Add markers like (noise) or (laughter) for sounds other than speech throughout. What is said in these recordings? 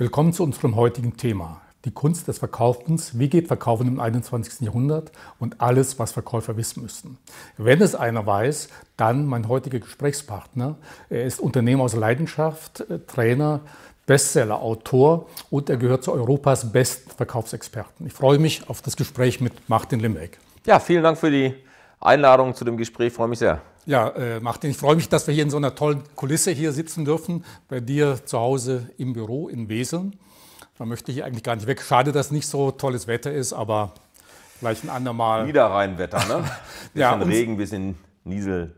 Willkommen zu unserem heutigen Thema. Die Kunst des Verkaufens. Wie geht Verkaufen im 21. Jahrhundert? Und alles, was Verkäufer wissen müssen. Wenn es einer weiß, dann mein heutiger Gesprächspartner. Er ist Unternehmer aus Leidenschaft, äh, Trainer, Bestseller, Autor und er gehört zu Europas besten Verkaufsexperten. Ich freue mich auf das Gespräch mit Martin Limbeck. Ja, vielen Dank für die Einladung zu dem Gespräch. Ich freue mich sehr. Ja, äh, Martin, ich freue mich, dass wir hier in so einer tollen Kulisse hier sitzen dürfen, bei dir zu Hause im Büro in Weseln. Da möchte ich eigentlich gar nicht weg. Schade, dass nicht so tolles Wetter ist, aber vielleicht ein andermal. Niederrheinwetter, ne? (laughs) Bisschen ja, Regen, bisschen Niesel.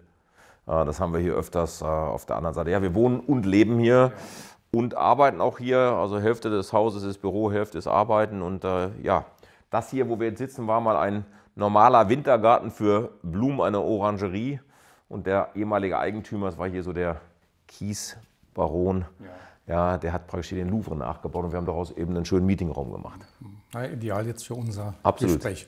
Ah, das haben wir hier öfters äh, auf der anderen Seite. Ja, wir wohnen und leben hier und arbeiten auch hier. Also Hälfte des Hauses ist Büro, Hälfte ist Arbeiten. Und äh, ja, das hier, wo wir jetzt sitzen, war mal ein normaler Wintergarten für Blumen, einer Orangerie. Und der ehemalige Eigentümer, das war hier so der Kiesbaron, ja. ja. der hat praktisch hier den Louvre nachgebaut und wir haben daraus eben einen schönen Meetingraum gemacht. Na, ideal jetzt für unser Absolut. Gespräch.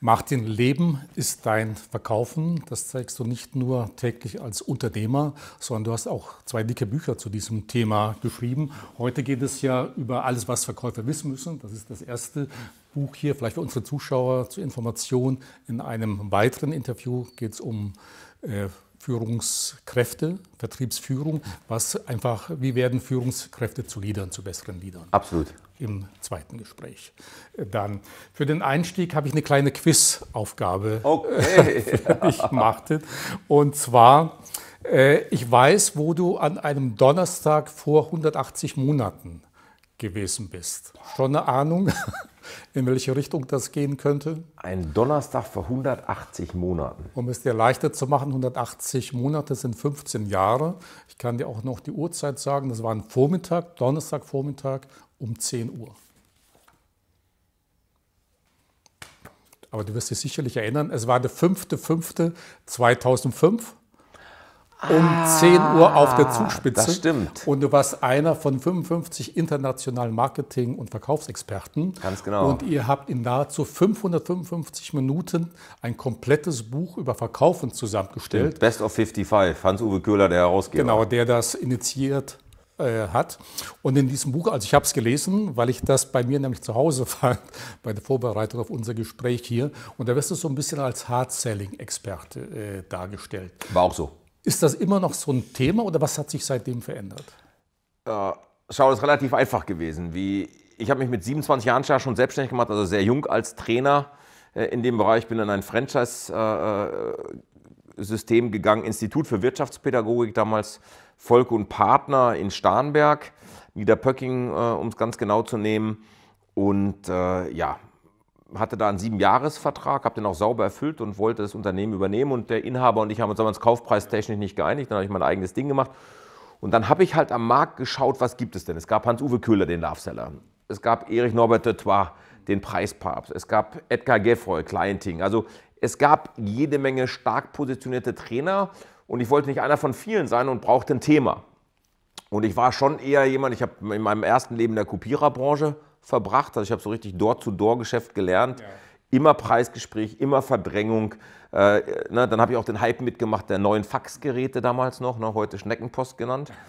Martin, Leben ist dein Verkaufen. Das zeigst du nicht nur täglich als Unternehmer, sondern du hast auch zwei dicke Bücher zu diesem Thema geschrieben. Heute geht es ja über alles, was Verkäufer wissen müssen. Das ist das erste Buch hier, vielleicht für unsere Zuschauer zur Information. In einem weiteren Interview geht es um äh, Führungskräfte, Vertriebsführung, was einfach, wie werden Führungskräfte zu Liedern, zu besseren Liedern? Absolut. Im zweiten Gespräch. Äh, dann für den Einstieg habe ich eine kleine Quizaufgabe okay. (laughs) für dich Und zwar, äh, ich weiß, wo du an einem Donnerstag vor 180 Monaten gewesen bist. Schon eine Ahnung, (laughs) in welche Richtung das gehen könnte? Ein Donnerstag vor 180 Monaten. Um es dir leichter zu machen, 180 Monate sind 15 Jahre. Ich kann dir auch noch die Uhrzeit sagen. Das war ein Vormittag, Donnerstagvormittag um 10 Uhr. Aber du wirst dich sicherlich erinnern, es war der 5.5.2005 um 10 Uhr auf der ah, Zugspitze. Das stimmt. Und du warst einer von 55 internationalen Marketing- und Verkaufsexperten. Ganz genau. Und ihr habt in nahezu 555 Minuten ein komplettes Buch über Verkaufen zusammengestellt. Stimmt. Best of 55, Hans-Uwe Köhler, der Herausgeber. Genau, der das initiiert äh, hat. Und in diesem Buch, also ich habe es gelesen, weil ich das bei mir nämlich zu Hause (laughs) fand, bei der Vorbereitung auf unser Gespräch hier. Und da wirst du so ein bisschen als Hard-Selling-Experte äh, dargestellt. War auch so. Ist das immer noch so ein Thema oder was hat sich seitdem verändert? Äh, schau, das ist relativ einfach gewesen. Wie, ich habe mich mit 27 Jahren schon selbstständig gemacht, also sehr jung als Trainer äh, in dem Bereich. Bin in ein Franchise-System äh, gegangen, Institut für Wirtschaftspädagogik damals, Volk und Partner in Starnberg, Niederpöcking, äh, um es ganz genau zu nehmen. Und äh, ja, hatte da einen Siebenjahresvertrag, habe den auch sauber erfüllt und wollte das Unternehmen übernehmen. Und der Inhaber und ich haben uns damals kaufpreistechnisch nicht geeinigt. Dann habe ich mein eigenes Ding gemacht. Und dann habe ich halt am Markt geschaut, was gibt es denn? Es gab Hans-Uwe Köhler, den Loveseller. Es gab Erich Norbert de den Preispapst. Es gab Edgar Geffroy, Clienting. Also es gab jede Menge stark positionierte Trainer. Und ich wollte nicht einer von vielen sein und brauchte ein Thema. Und ich war schon eher jemand, ich habe in meinem ersten Leben in der Kopiererbranche verbracht. Also ich habe so richtig Door-zu-Door-Geschäft gelernt. Ja. Immer Preisgespräch, immer Verdrängung. Äh, ne, dann habe ich auch den Hype mitgemacht der neuen Faxgeräte damals noch, ne, heute Schneckenpost genannt. (laughs)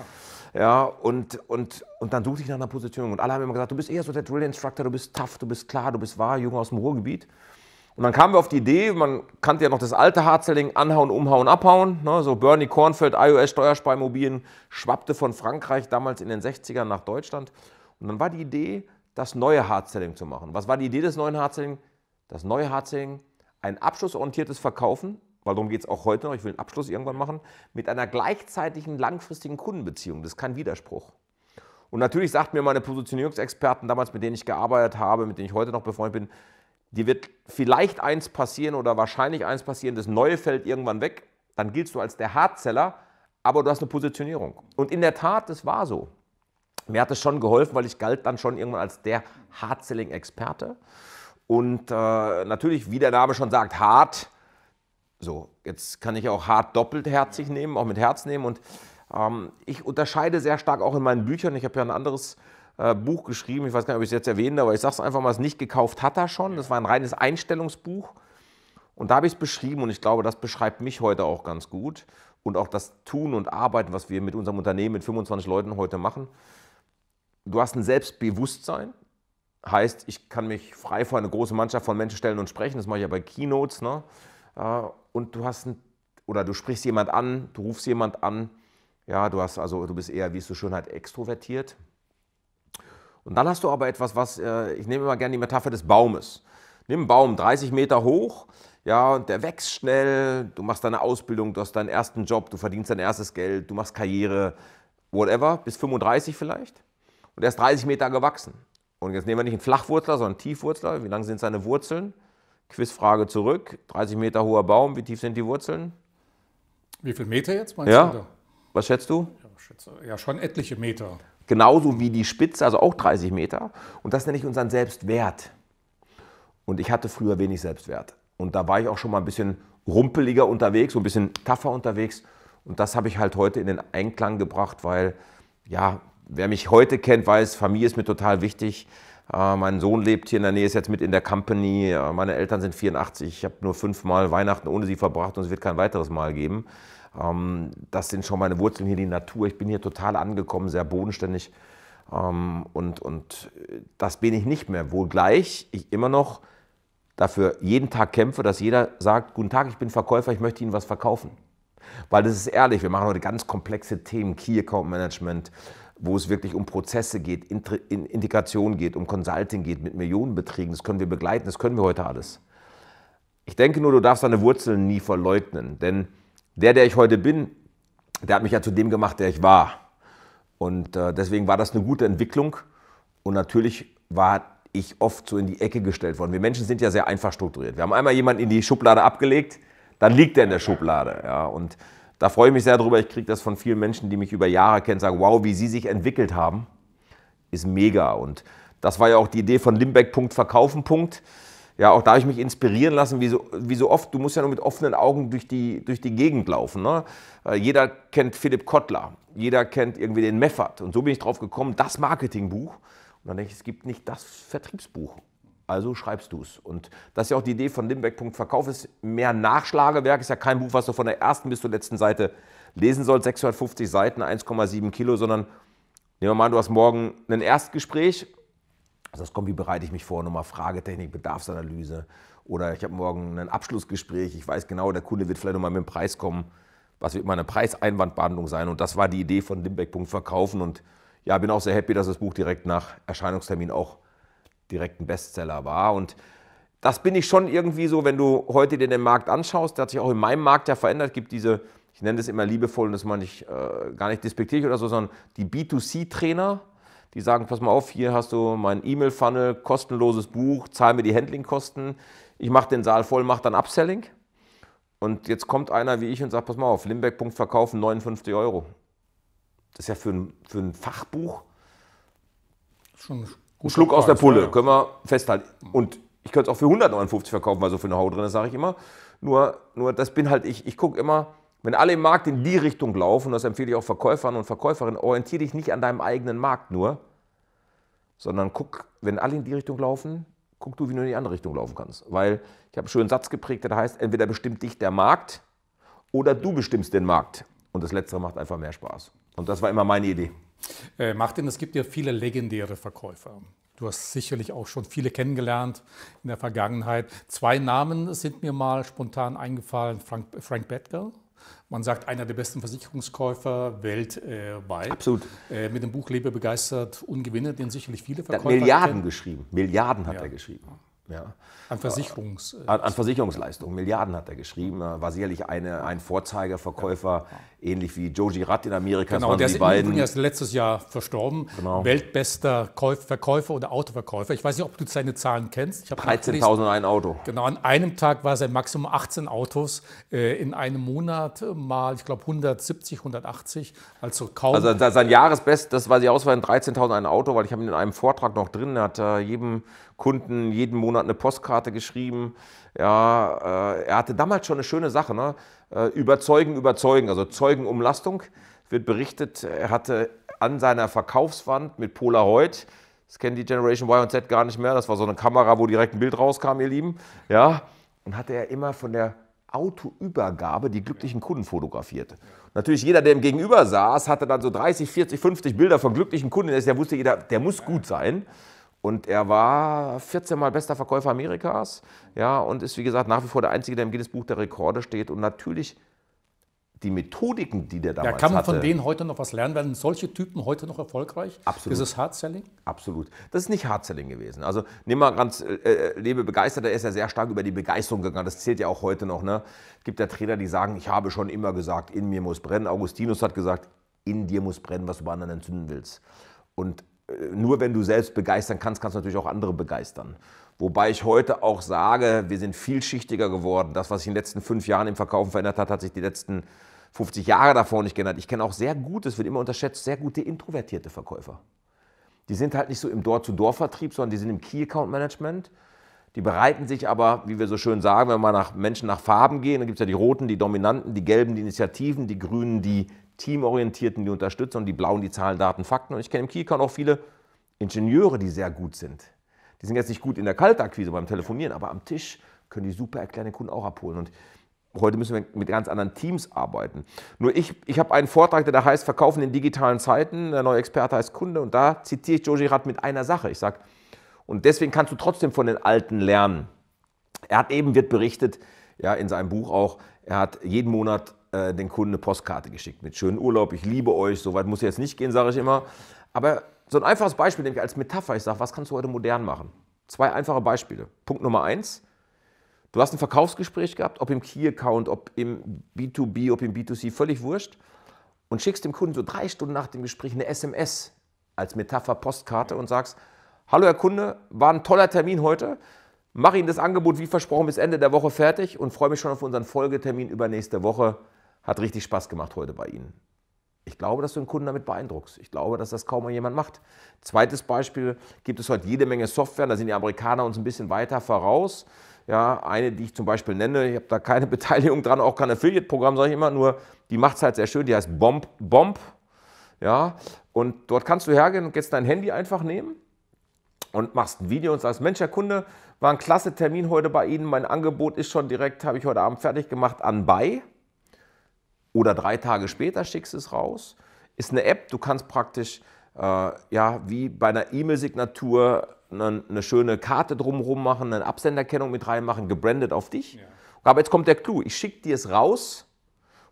Ja, und, und, und dann suchte ich nach einer Position. Und alle haben immer gesagt, du bist eher so der Drill-Instructor, du bist tough, du bist klar, du bist wahr, Junge aus dem Ruhrgebiet. Und dann kamen wir auf die Idee, man kannte ja noch das alte Harzeling, anhauen, umhauen, abhauen. Ne? So Bernie Kornfeld, IOS, Steuersparmobilien, schwappte von Frankreich damals in den 60ern nach Deutschland. Und dann war die Idee, das neue Hard Selling zu machen. Was war die Idee des neuen Hard Selling? Das neue Hard Selling, ein abschlussorientiertes Verkaufen, weil darum geht es auch heute noch, ich will einen Abschluss irgendwann machen, mit einer gleichzeitigen langfristigen Kundenbeziehung. Das ist kein Widerspruch. Und natürlich sagt mir meine Positionierungsexperten damals, mit denen ich gearbeitet habe, mit denen ich heute noch befreundet bin, dir wird vielleicht eins passieren oder wahrscheinlich eins passieren, das Neue fällt irgendwann weg, dann giltst du als der Hardseller, aber du hast eine Positionierung. Und in der Tat, das war so mir hat es schon geholfen, weil ich galt dann schon irgendwann als der Hard-Selling-Experte. Und äh, natürlich, wie der Name schon sagt, hart. So, jetzt kann ich auch hart doppelt herzig nehmen, auch mit Herz nehmen. Und ähm, ich unterscheide sehr stark auch in meinen Büchern. Ich habe ja ein anderes äh, Buch geschrieben, ich weiß gar nicht, ob ich es jetzt erwähne, aber ich sage es einfach mal, es nicht gekauft hat er schon. Das war ein reines Einstellungsbuch. Und da habe ich es beschrieben und ich glaube, das beschreibt mich heute auch ganz gut. Und auch das Tun und Arbeiten, was wir mit unserem Unternehmen mit 25 Leuten heute machen du hast ein Selbstbewusstsein. Heißt, ich kann mich frei vor eine große Mannschaft von Menschen stellen und sprechen. Das mache ich ja bei Keynotes. Ne? Äh, und du hast ein, oder du sprichst jemand an, du rufst jemand an. Ja, du hast also, du bist eher, wie es so schön heißt, extrovertiert. Und dann hast du aber etwas, was, äh, ich nehme immer gerne die Metapher des Baumes. Nimm einen Baum 30 Meter hoch, ja, und der wächst schnell, du machst deine Ausbildung, du hast deinen ersten Job, du verdienst dein erstes Geld, du machst Karriere, whatever, bis 35 vielleicht. Und er ist 30 Meter gewachsen. Und jetzt nehmen wir nicht einen Flachwurzler, sondern einen Tiefwurzler. Wie lang sind seine Wurzeln? Quizfrage zurück. 30 Meter hoher Baum, wie tief sind die Wurzeln? Wie viele Meter jetzt meinst ja. du? Was schätzt du? Ja, schätze, ja, schon etliche Meter. Genauso wie die Spitze, also auch 30 Meter. Und das nenne ich unseren Selbstwert. Und ich hatte früher wenig Selbstwert. Und da war ich auch schon mal ein bisschen rumpeliger unterwegs, so ein bisschen tougher unterwegs. Und das habe ich halt heute in den Einklang gebracht, weil ja, Wer mich heute kennt, weiß, Familie ist mir total wichtig. Äh, mein Sohn lebt hier in der Nähe, ist jetzt mit in der Company. Äh, meine Eltern sind 84. Ich habe nur fünfmal Weihnachten ohne sie verbracht und es wird kein weiteres Mal geben. Ähm, das sind schon meine Wurzeln hier, die Natur. Ich bin hier total angekommen, sehr bodenständig. Ähm, und, und äh, das bin ich nicht mehr. Wohlgleich ich immer noch dafür jeden Tag kämpfe, dass jeder sagt, guten Tag, ich bin Verkäufer, ich möchte Ihnen was verkaufen. Weil das ist ehrlich, wir machen heute ganz komplexe Themen, Key Account Management, wo es wirklich um Prozesse geht, Integration geht, um Consulting geht, mit Millionenbeträgen. Das können wir begleiten, das können wir heute alles. Ich denke nur, du darfst deine Wurzeln nie verleugnen, denn der, der ich heute bin, der hat mich ja zu dem gemacht, der ich war. Und äh, deswegen war das eine gute Entwicklung und natürlich war ich oft so in die Ecke gestellt worden. Wir Menschen sind ja sehr einfach strukturiert. Wir haben einmal jemanden in die Schublade abgelegt, dann liegt er in der Schublade. Ja, und da freue ich mich sehr drüber. Ich kriege das von vielen Menschen, die mich über Jahre kennen, sagen, wow, wie sie sich entwickelt haben, ist mega. Und das war ja auch die Idee von Limbeck.verkaufen. Ja, auch da habe ich mich inspirieren lassen, wie so, wie so oft, du musst ja nur mit offenen Augen durch die, durch die Gegend laufen. Ne? Äh, jeder kennt Philipp Kottler, jeder kennt irgendwie den Meffert. Und so bin ich drauf gekommen, das Marketingbuch. Und dann denke ich, es gibt nicht das Vertriebsbuch. Also schreibst du es. Und das ist ja auch die Idee von Limbeck.verkauf ist mehr Nachschlagewerk, ist ja kein Buch, was du von der ersten bis zur letzten Seite lesen sollst, 650 Seiten, 1,7 Kilo, sondern nehmen wir mal an, du hast morgen ein Erstgespräch. Also das kommt, wie bereite ich mich vor, nochmal Fragetechnik, Bedarfsanalyse oder ich habe morgen ein Abschlussgespräch, ich weiß genau, der Kunde wird vielleicht nochmal mit dem Preis kommen. Was wird meine Preiseinwandbehandlung sein? Und das war die Idee von Limbeck.verkaufen und ja, bin auch sehr happy, dass das Buch direkt nach Erscheinungstermin auch direkt ein Bestseller war. Und das bin ich schon irgendwie so, wenn du heute dir den Markt anschaust, der hat sich auch in meinem Markt ja verändert, gibt diese, ich nenne das immer liebevoll und das meine ich äh, gar nicht despektierlich oder so, sondern die B2C-Trainer, die sagen, pass mal auf, hier hast du mein E-Mail-Funnel, kostenloses Buch, zahl mir die Handlingkosten, ich mache den Saal voll, mache dann Upselling. Und jetzt kommt einer wie ich und sagt, pass mal auf, Limbeck.verkaufen 59 Euro. Das ist ja für ein, für ein Fachbuch schon ein Schluck Park, aus der Pulle, ja. können wir festhalten. Und ich könnte es auch für 159 verkaufen, weil so viel Know-how drin ist, sage ich immer. Nur, nur das bin halt ich. Ich gucke immer, wenn alle im Markt in die Richtung laufen, das empfehle ich auch Verkäufern und Verkäuferinnen, orientiere dich nicht an deinem eigenen Markt nur, sondern guck, wenn alle in die Richtung laufen, guck du, wie du in die andere Richtung laufen kannst. Weil ich habe einen schönen Satz geprägt, der heißt, entweder bestimmt dich der Markt oder du bestimmst den Markt. Und das Letztere macht einfach mehr Spaß. Und das war immer meine Idee. Äh, Martin, es gibt ja viele legendäre Verkäufer. Du hast sicherlich auch schon viele kennengelernt in der Vergangenheit. Zwei Namen sind mir mal spontan eingefallen. Frank, Frank Bettger, man sagt, einer der besten Versicherungskäufer weltweit. Absolut. Äh, mit dem Buch Lebe begeistert und Gewinne, den sicherlich viele Verkäufer Milliarden kennen. geschrieben. Milliarden hat ja. er geschrieben. Ja. An, Versicherungs äh, an, an Versicherungsleistungen. Milliarden hat er geschrieben. war sicherlich eine, ein Vorzeigerverkäufer, ja. ähnlich wie Joji Ratt in Amerika. Genau, der ist beiden. erst letztes Jahr verstorben. Genau. Weltbester Käuf, Verkäufer oder Autoverkäufer. Ich weiß nicht, ob du seine Zahlen kennst. 13.000 ein Auto. Genau, an einem Tag war sein Maximum 18 Autos. Äh, in einem Monat mal, ich glaube, 170, 180. Also kaum. Also sein Jahresbest, das war die Auswahl, war 13.000 ein Auto, weil ich habe ihn in einem Vortrag noch drin. Er hat äh, jedem Kunden jeden Monat eine Postkarte geschrieben. Ja, äh, er hatte damals schon eine schöne Sache, ne? Äh, überzeugen, überzeugen, also Zeugenumlastung wird berichtet, er hatte an seiner Verkaufswand mit Polaroid, das kennen die Generation Y und Z gar nicht mehr, das war so eine Kamera, wo direkt ein Bild rauskam, ihr Lieben, ja, und hatte er immer von der Autoübergabe die glücklichen Kunden fotografiert. Natürlich jeder, der ihm gegenüber saß, hatte dann so 30, 40, 50 Bilder von glücklichen Kunden, der wusste jeder, der muss gut sein. Und er war 14 Mal bester Verkäufer Amerikas, ja, und ist wie gesagt nach wie vor der Einzige, der im Guinness Buch der Rekorde steht. Und natürlich die Methodiken, die der damals hatte. Ja, kann man von denen heute noch was lernen? Werden solche Typen heute noch erfolgreich? Absolut. Ist es Hard-Selling? Absolut. Das ist nicht Hard-Selling gewesen. Also nimm mal ganz, äh, äh lebe begeistert, er ist ja sehr stark über die Begeisterung gegangen. Das zählt ja auch heute noch. Ne? Es gibt ja Trainer, die sagen, ich habe schon immer gesagt, in mir muss brennen. Augustinus hat gesagt, in dir muss brennen, was du bei anderen entzünden willst. Und äh, nur wenn du selbst begeistern kannst, kannst du natürlich auch andere begeistern. Wobei ich heute auch sage, wir sind vielschichtiger geworden. Das, was sich in den letzten fünf Jahren im Verkaufen verändert hat, hat sich die letzten 50 Jahre davor nicht geändert. Ich kenne auch sehr gut, es wird immer unterschätzt, sehr gute introvertierte Verkäufer. Die sind halt nicht so im Door-zu-Door-Vertrieb, sondern die sind im Key-Account-Management. Die bereiten sich aber, wie wir so schön sagen, wenn wir nach Menschen nach Farben gehen, dann gibt es ja die Roten, die Dominanten, die Gelben, die Initiativen, die Grünen, die Teamorientierten die unterstützen und die Blauen die Zahlen, Daten, Fakten. Und ich kenne im KeyCon auch viele Ingenieure, die sehr gut sind. Die sind jetzt nicht gut in der Kaltakquise beim Telefonieren, aber am Tisch können die super erklären, den Kunden auch abholen. Und heute müssen wir mit ganz anderen Teams arbeiten. Nur ich, ich habe einen Vortrag, der da heißt Verkaufen in digitalen Zeiten. Der neue Experte heißt Kunde. Und da zitiere ich Joji Rad mit einer Sache. Ich sage, und deswegen kannst du trotzdem von den Alten lernen. Er hat eben, wird berichtet, ja, in seinem Buch auch, er hat jeden Monat äh, den Kunden eine Postkarte geschickt mit schönen Urlaub, ich liebe euch, so weit muss jetzt nicht gehen, sage ich immer. Aber so ein einfaches Beispiel nehme ich als Metapher. Ich sage, was kannst du heute modern machen? Zwei einfache Beispiele. Punkt Nummer eins. Du hast ein Verkaufsgespräch gehabt, ob im Key-Account, ob im B2B, ob im B2C, völlig wurscht. Und schickst dem Kunden so drei Stunden nach dem Gespräch eine SMS als Metapher Postkarte und sagst, hallo Herr Kunde, war ein toller Termin heute. Mache Ihnen das Angebot wie versprochen bis Ende der Woche fertig und freue mich schon auf unseren Folgetermin übernächste Woche. Hat richtig Spaß gemacht heute bei Ihnen. Ich glaube, dass du den Kunden damit beeindruckst. Ich glaube, dass das kaum jemand macht. Zweites Beispiel gibt es heute jede Menge Software. Da sind die Amerikaner uns ein bisschen weiter voraus. Ja, eine, die ich zum Beispiel nenne, ich habe da keine (laughs) Beteiligung dran, auch kein Affiliate-Programm, sage ich immer, nur die macht es halt sehr schön, die heißt Bomb. Bomb. Ja, und dort kannst du hergehen und jetzt dein Handy einfach nehmen und machst ein Video und sagst, Mensch, Herr Kunde, war ein klasse Termin heute bei Ihnen, mein Angebot ist schon direkt, habe ich heute Abend fertig gemacht, an anbei. Oder drei Tage später schickst du es raus. Ist eine App, du kannst praktisch äh, ja, wie bei einer E-Mail-Signatur eine, eine, schöne Karte drumherum machen, eine Absenderkennung mit reinmachen, gebrandet auf dich. Ja. Aber jetzt kommt der Clou. Ich schicke dir es raus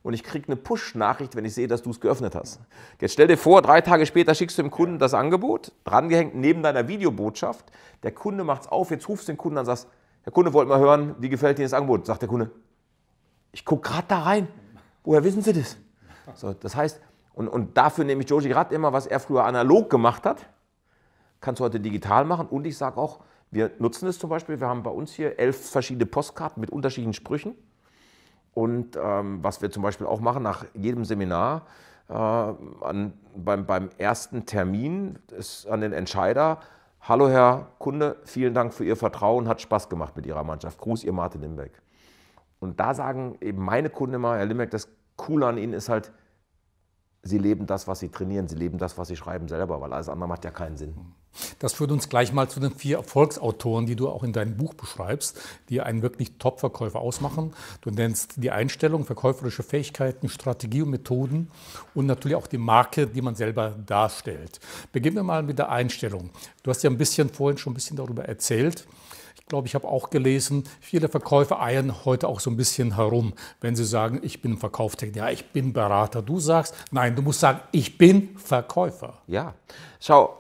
und ich kriege eine Push-Nachricht, wenn ich sehe, dass du es geöffnet hast. Ja. Jetzt stell dir vor, drei Tage später schickst du dem Kunden ja. das Angebot, drangehängt neben deiner Videobotschaft. Der Kunde macht es auf, jetzt rufst du den Kunden an und sagst, der Kunde wollte mal hören, wie gefällt dir das Angebot? Sagt der Kunde, ich gucke gerade da rein. Woher wissen Sie das? So, das heißt, und, und dafür nehme ich Joji gerade immer, was er früher analog gemacht hat, kannst du heute digital machen. Und ich sage auch, wir nutzen es zum Beispiel. Wir haben bei uns hier elf verschiedene Postkarten mit unterschiedlichen Sprüchen. Und ähm, was wir zum Beispiel auch machen nach jedem Seminar, äh, an, beim, beim ersten Termin ist an den Entscheider, hallo Herr Kunde, vielen Dank für Ihr Vertrauen, hat Spaß gemacht mit Ihrer Mannschaft. Gruß, Ihr Martin Limbeck. Und da sagen eben meine Kunden immer, Herr Limbeck, das Coole an Ihnen ist halt, Sie leben das, was Sie trainieren, Sie leben das, was Sie schreiben selber, weil alles andere macht ja keinen Sinn. Das führt uns gleich mal zu den vier Erfolgsautoren, die du auch in deinem Buch beschreibst, die einen wirklich Top-Verkäufer ausmachen. Du nennst die Einstellung, verkäuferische Fähigkeiten, Strategie und Methoden und natürlich auch die Marke, die man selber darstellt. Beginnen wir mal mit der Einstellung. Du hast ja ein bisschen vorhin schon ein bisschen darüber erzählt glaube, ich habe auch gelesen, viele Verkäufer eiern heute auch so ein bisschen herum, wenn sie sagen, ich bin Verkaufstechniker, ja, ich bin Berater. Du sagst, nein, du musst sagen, ich bin Verkäufer. Ja, schau,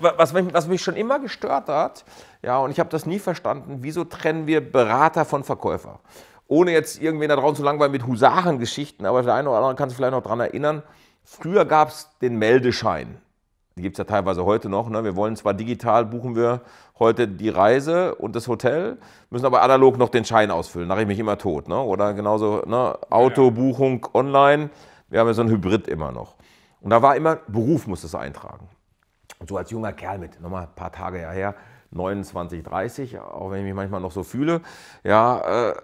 was mich, was mich schon immer gestört hat, ja, und ich habe das nie verstanden, wieso trennen wir Berater von Verkäufer? Ohne jetzt irgendwen da draußen zu langweilen mit Husarengeschichten, aber der eine oder andere kann sich vielleicht noch daran erinnern, früher gab es den Meldeschein. Die gibt es ja teilweise heute noch. Ne? Wir wollen zwar digital buchen wir heute die Reise und das Hotel, müssen aber analog noch den Schein ausfüllen. Mache ich mich immer tot. Ne? Oder genauso ne? Autobuchung online. Wir haben ja so ein Hybrid immer noch. Und da war immer, Beruf muss das eintragen. Und so als junger Kerl mit, nochmal ein paar Tage her, 29, 30, auch wenn ich mich manchmal noch so fühle, ja, äh, äh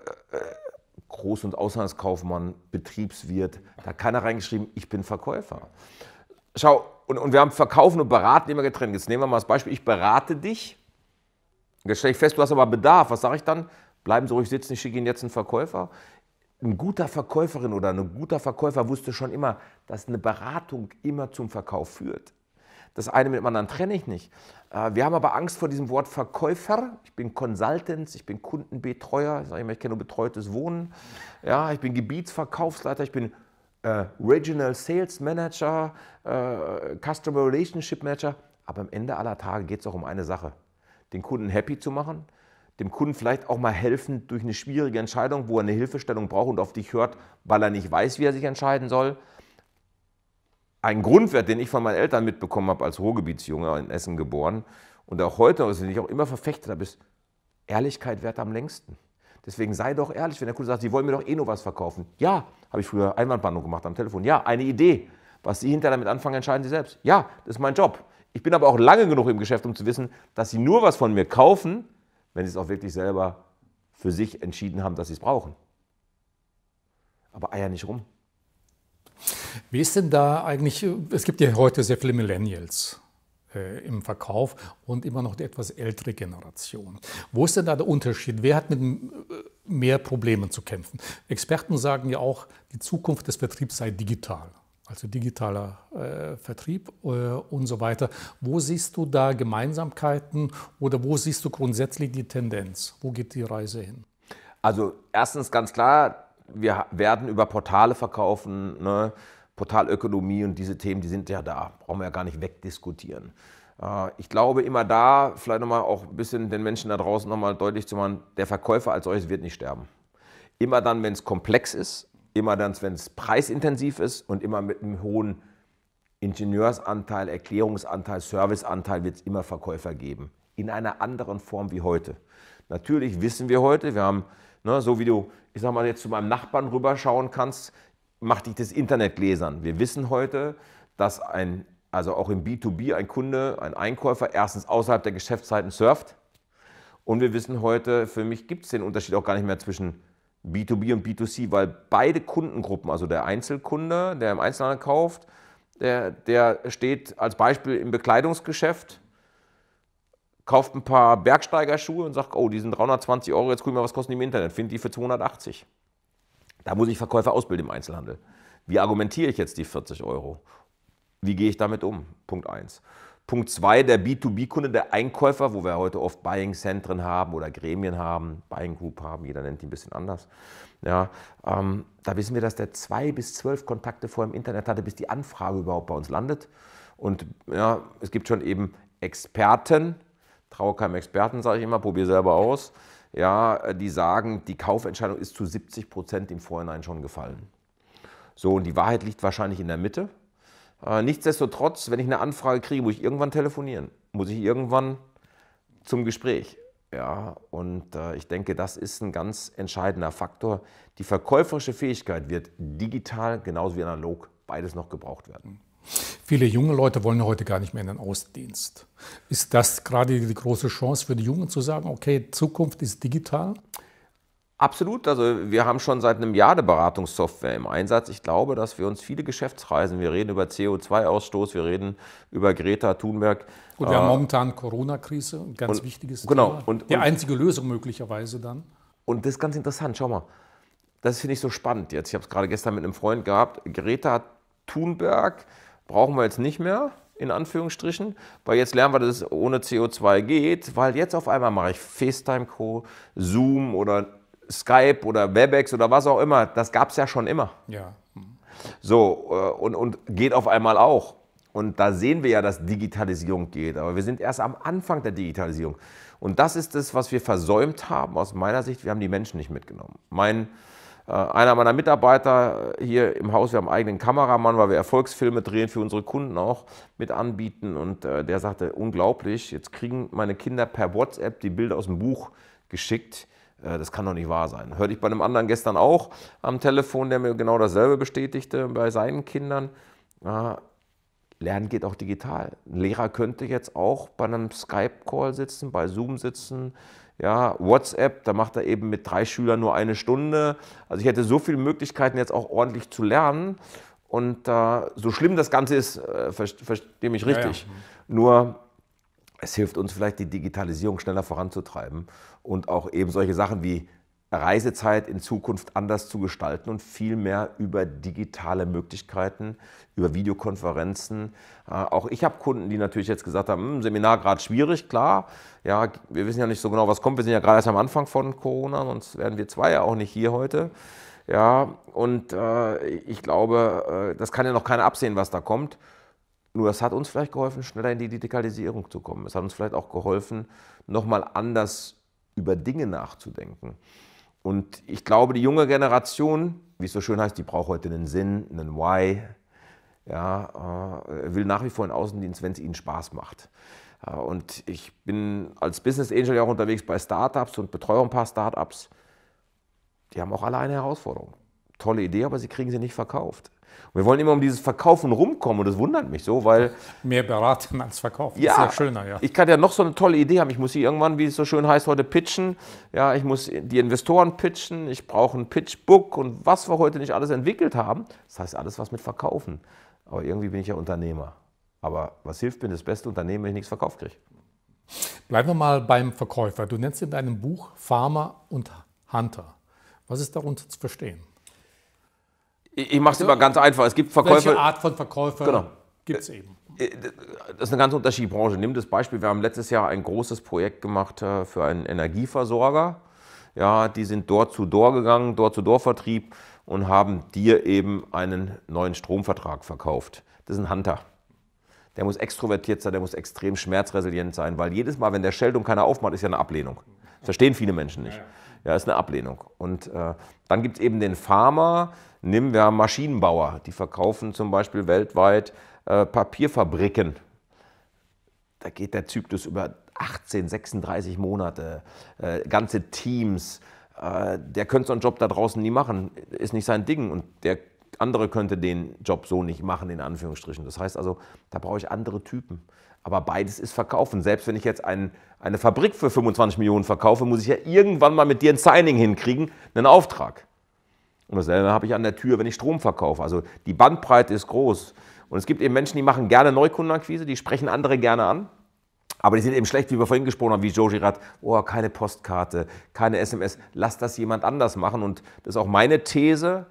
Groß- und Auslandskaufmann, Betriebswirt, da hat keiner reingeschrieben, ich bin Verkäufer schau, und, und wir haben Verkaufen und Beraten immer getrennt. Jetzt nehmen wir mal das Beispiel, ich berate dich. Jetzt stelle ich fest, du hast aber Bedarf. Was sage ich dann? Bleiben Sie ruhig sitzen, ich schicke Ihnen jetzt einen Verkäufer. Ein guter Verkäuferin oder ein guter Verkäufer wusste schon immer, dass eine Beratung immer zum Verkauf führt. Das eine mit dem anderen trenne ich nicht. Äh, wir haben aber Angst vor diesem Wort Verkäufer. Ich bin Consultant, ich bin Kundenbetreuer, ich sage immer, ich kenne nur betreutes Wohnen. Ja, ich bin Gebietsverkaufsleiter, ich bin äh, Regional Sales Manager, äh, Customer Relationship Manager. Aber am Ende aller Tage geht es auch um eine Sache: den Kunden happy zu machen, dem Kunden vielleicht auch mal helfen durch eine schwierige Entscheidung, wo er eine Hilfestellung braucht und auf dich hört, weil er nicht weiß, wie er sich entscheiden soll. Ein Grundwert, den ich von meinen Eltern mitbekommen habe, als Ruhrgebietsjunge in Essen geboren und auch heute, was also ich auch immer verfechtet habe, ist Ehrlichkeit wert am längsten. Deswegen sei doch ehrlich, wenn der Kunde sagt, Sie wollen mir doch eh nur was verkaufen. Ja, habe ich früher Einwandbehandlung gemacht am Telefon. Ja, eine Idee. Was Sie hinterher damit anfangen, entscheiden Sie selbst. Ja, das ist mein Job. Ich bin aber auch lange genug im Geschäft, um zu wissen, dass Sie nur was von mir kaufen, wenn Sie es auch wirklich selber für sich entschieden haben, dass Sie es brauchen. Aber eier nicht rum. Wie ist denn da eigentlich, es gibt ja heute sehr viele Millennials äh, im Verkauf und immer noch die etwas ältere Generation. Wo ist denn da der Unterschied? Wer hat mit äh, mehr Problemen zu kämpfen? Experten sagen ja auch, die Zukunft des Vertriebs sei digital also digitaler äh, Vertrieb äh, und so weiter. Wo siehst du da Gemeinsamkeiten oder wo siehst du grundsätzlich die Tendenz? Wo geht die Reise hin? Also erstens ganz klar, wir werden über Portale verkaufen. Ne? Portalökonomie und diese Themen, die sind ja da, brauchen wir ja gar nicht wegdiskutieren. Äh, ich glaube immer da, vielleicht nochmal auch ein bisschen den Menschen da draußen nochmal deutlich zu machen, der Verkäufer als solches wird nicht sterben. Immer dann, wenn es komplex ist, immer dann, wenn es preisintensiv ist und immer mit einem hohen Ingenieursanteil, Erklärungsanteil, Serviceanteil wird es immer Verkäufer geben. In einer anderen Form wie heute. Natürlich wissen wir heute, wir haben, ne, so wie du, ich sag mal, jetzt zu meinem Nachbarn rüberschauen kannst, mach dich das Internet gläsern. Wir wissen heute, dass ein, also auch im B2B ein Kunde, ein Einkäufer erstens außerhalb der Geschäftszeiten surft. Und wir wissen heute, für mich gibt es den Unterschied auch gar nicht mehr zwischen B2B und B2C, weil beide Kundengruppen, also der Einzelkunde, der im Einzelhandel kauft, der, der steht als Beispiel im Bekleidungsgeschäft, kauft ein paar Bergsteigerschuhe und sagt, oh, die sind 320 Euro, jetzt guck mal, was kosten die im Internet, finde die für 280. Da muss ich Verkäufer ausbilden im Einzelhandel. Wie argumentiere ich jetzt die 40 Euro? Wie gehe ich damit um? Punkt 1. Punkt 2, der B2B-Kunde, der Einkäufer, wo wir heute oft Buying-Zentren haben oder Gremien haben, Buying Group haben, jeder nennt die ein bisschen anders. Ja, ähm, da wissen wir, dass der zwei bis zwölf Kontakte vor im Internet hatte, bis die Anfrage überhaupt bei uns landet. Und ja, es gibt schon eben Experten, traue keinem Experten, sage ich immer, probiere selber aus, ja, äh, die sagen, die Kaufentscheidung ist zu 70 Prozent im Vorhinein schon gefallen. So, und die Wahrheit liegt wahrscheinlich in der Mitte. Äh, nichtsdestotrotz, wenn ich eine Anfrage kriege, muss ich irgendwann telefonieren, muss ich irgendwann zum Gespräch. Ja, und äh, ich denke, das ist ein ganz entscheidender Faktor. Die verkäuferische Fähigkeit wird digital genauso wie analog beides noch gebraucht werden. Viele junge Leute wollen heute gar nicht mehr in den Außendienst. Ist das gerade die große Chance für die Jungen zu sagen, okay, Zukunft ist digital? Absolut. Also wir haben schon seit einem Jahr eine Beratungssoftware im Einsatz. Ich glaube, dass wir uns viele Geschäftsreisen, wir reden über CO2-Ausstoß, wir reden über Greta Thunberg. Und wir äh, haben momentan Corona-Krise, ein ganz und, wichtiges genau, Thema. Und, die und, einzige Lösung möglicherweise dann. Und das ist ganz interessant, schau mal. Das finde ich so spannend jetzt. Ich habe es gerade gestern mit einem Freund gehabt. Greta Thunberg brauchen wir jetzt nicht mehr, in Anführungsstrichen, weil jetzt lernen wir, dass es ohne CO2 geht, weil jetzt auf einmal mache ich FaceTime Co, Zoom oder Skype oder Webex oder was auch immer. Das gab es ja schon immer. Ja. So, äh, und, und geht auf einmal auch. Und da sehen wir ja, dass Digitalisierung geht. Aber wir sind erst am Anfang der Digitalisierung. Und das ist das, was wir versäumt haben, aus meiner Sicht. Wir haben die Menschen nicht mitgenommen. Mein äh, einer meiner Mitarbeiter äh, hier im Haus, wir haben einen eigenen Kameramann, weil wir Erfolgsfilme drehen für unsere Kunden auch mit anbieten. Und äh, der sagte, unglaublich, jetzt kriegen meine Kinder per WhatsApp die Bilder aus dem Buch geschickt. Das kann doch nicht wahr sein. Hörte ich bei einem anderen gestern auch am Telefon, der mir genau dasselbe bestätigte bei seinen Kindern. Lernen geht auch digital. Ein Lehrer könnte jetzt auch bei einem Skype-Call sitzen, bei Zoom sitzen, ja, WhatsApp, da macht er eben mit drei Schülern nur eine Stunde. Also ich hätte so viele Möglichkeiten, jetzt auch ordentlich zu lernen. Und äh, so schlimm das Ganze ist, äh, verstehe versteh mich richtig. Ja, ja. Nur es hilft uns vielleicht, die Digitalisierung schneller voranzutreiben und auch eben solche Sachen wie Reisezeit in Zukunft anders zu gestalten und viel mehr über digitale Möglichkeiten, über Videokonferenzen. auch ich habe Kunden, die natürlich jetzt gesagt haben, hm, Seminar gerade schwierig, klar. Ja, wir wissen ja nicht so genau, was kommt. Wir sind ja gerade erst am Anfang von Corona, sonst wären wir zwei ja auch nicht hier heute. Ja, und äh, ich glaube, äh, das kann ja noch keiner absehen, was da kommt. Nur es hat uns vielleicht geholfen, schneller in die Digitalisierung zu kommen. Es hat uns vielleicht auch geholfen, nochmal anders über Dinge nachzudenken. Und ich glaube, die junge Generation, wie es so schön heißt, die braucht heute einen Sinn, einen Why, ja, äh, will nach wie vor einen Außendienst, wenn es ihnen Spaß macht. Äh, und ich bin als Business Angel ja auch unterwegs bei Startups und betreue ein paar Startups. Die haben auch alle eine Herausforderung. Tolle Idee, aber sie kriegen sie nicht verkauft. Und wir wollen immer um dieses Verkaufen rumkommen und das wundert mich so, weil. (laughs) Mehr beraten als verkaufen. Ja, das ist ja schöner, ja. Ich kann ja noch so eine tolle Idee haben. Ich muss sie irgendwann, wie es so schön heißt, heute pitchen. Ja, ich muss die Investoren pitchen. Ich brauche ein Pitchbook und was wir heute nicht alles entwickelt haben. Das heißt, alles was mit Verkaufen. Aber irgendwie bin ich ja Unternehmer. Aber was hilft mir das beste Unternehmen, wenn ich nichts verkauft kriege? Bleiben wir mal beim Verkäufer. Du nennst in deinem Buch Farmer und Hunter. Was ist darunter zu verstehen? Ich, ich mache es immer ganz einfach. Es gibt Verkäufer. Welche Art von Verkäufer genau. gibt es eben? Äh, äh, das ist eine ganz unterschiedliche Branche. Nimm das Beispiel, wir haben letztes Jahr ein großes Projekt gemacht äh, für einen Energieversorger. Ja, die sind dort zu Dor gegangen, dort zu Door-Vertrieb und haben dir eben einen neuen Stromvertrag verkauft. Das ist ein Hunter. Der muss extrovertiert sein, der muss extrem schmerzresilient sein, weil jedes Mal, wenn der schellt und keiner aufmacht, ist ja eine Ablehnung. Das verstehen viele Menschen nicht. Ja, ist eine Ablehnung. Und äh, dann gibt es eben den Farmer, Nehmen wir Maschinenbauer, die verkaufen zum Beispiel weltweit äh, Papierfabriken. Da geht der Zyklus über 18, 36 Monate, äh, ganze Teams. Äh, der könnte so einen Job da draußen nie machen, ist nicht sein Ding. Und der andere könnte den Job so nicht machen, in Anführungsstrichen. Das heißt also, da brauche ich andere Typen. Aber beides ist Verkaufen. Selbst wenn ich jetzt ein, eine Fabrik für 25 Millionen verkaufe, muss ich ja irgendwann mal mit dir ein Signing hinkriegen, einen Auftrag. Und dasselbe habe ich an der Tür, wenn ich Strom verkaufe. Also die Bandbreite ist groß. Und es gibt eben Menschen, die machen gerne Neukundenakquise, die sprechen andere gerne an. Aber die sind eben schlecht, wie wir vorhin gesprochen haben, wie Joe Girard. Oh, keine Postkarte, keine SMS. Lass das jemand anders machen. Und das ist auch meine These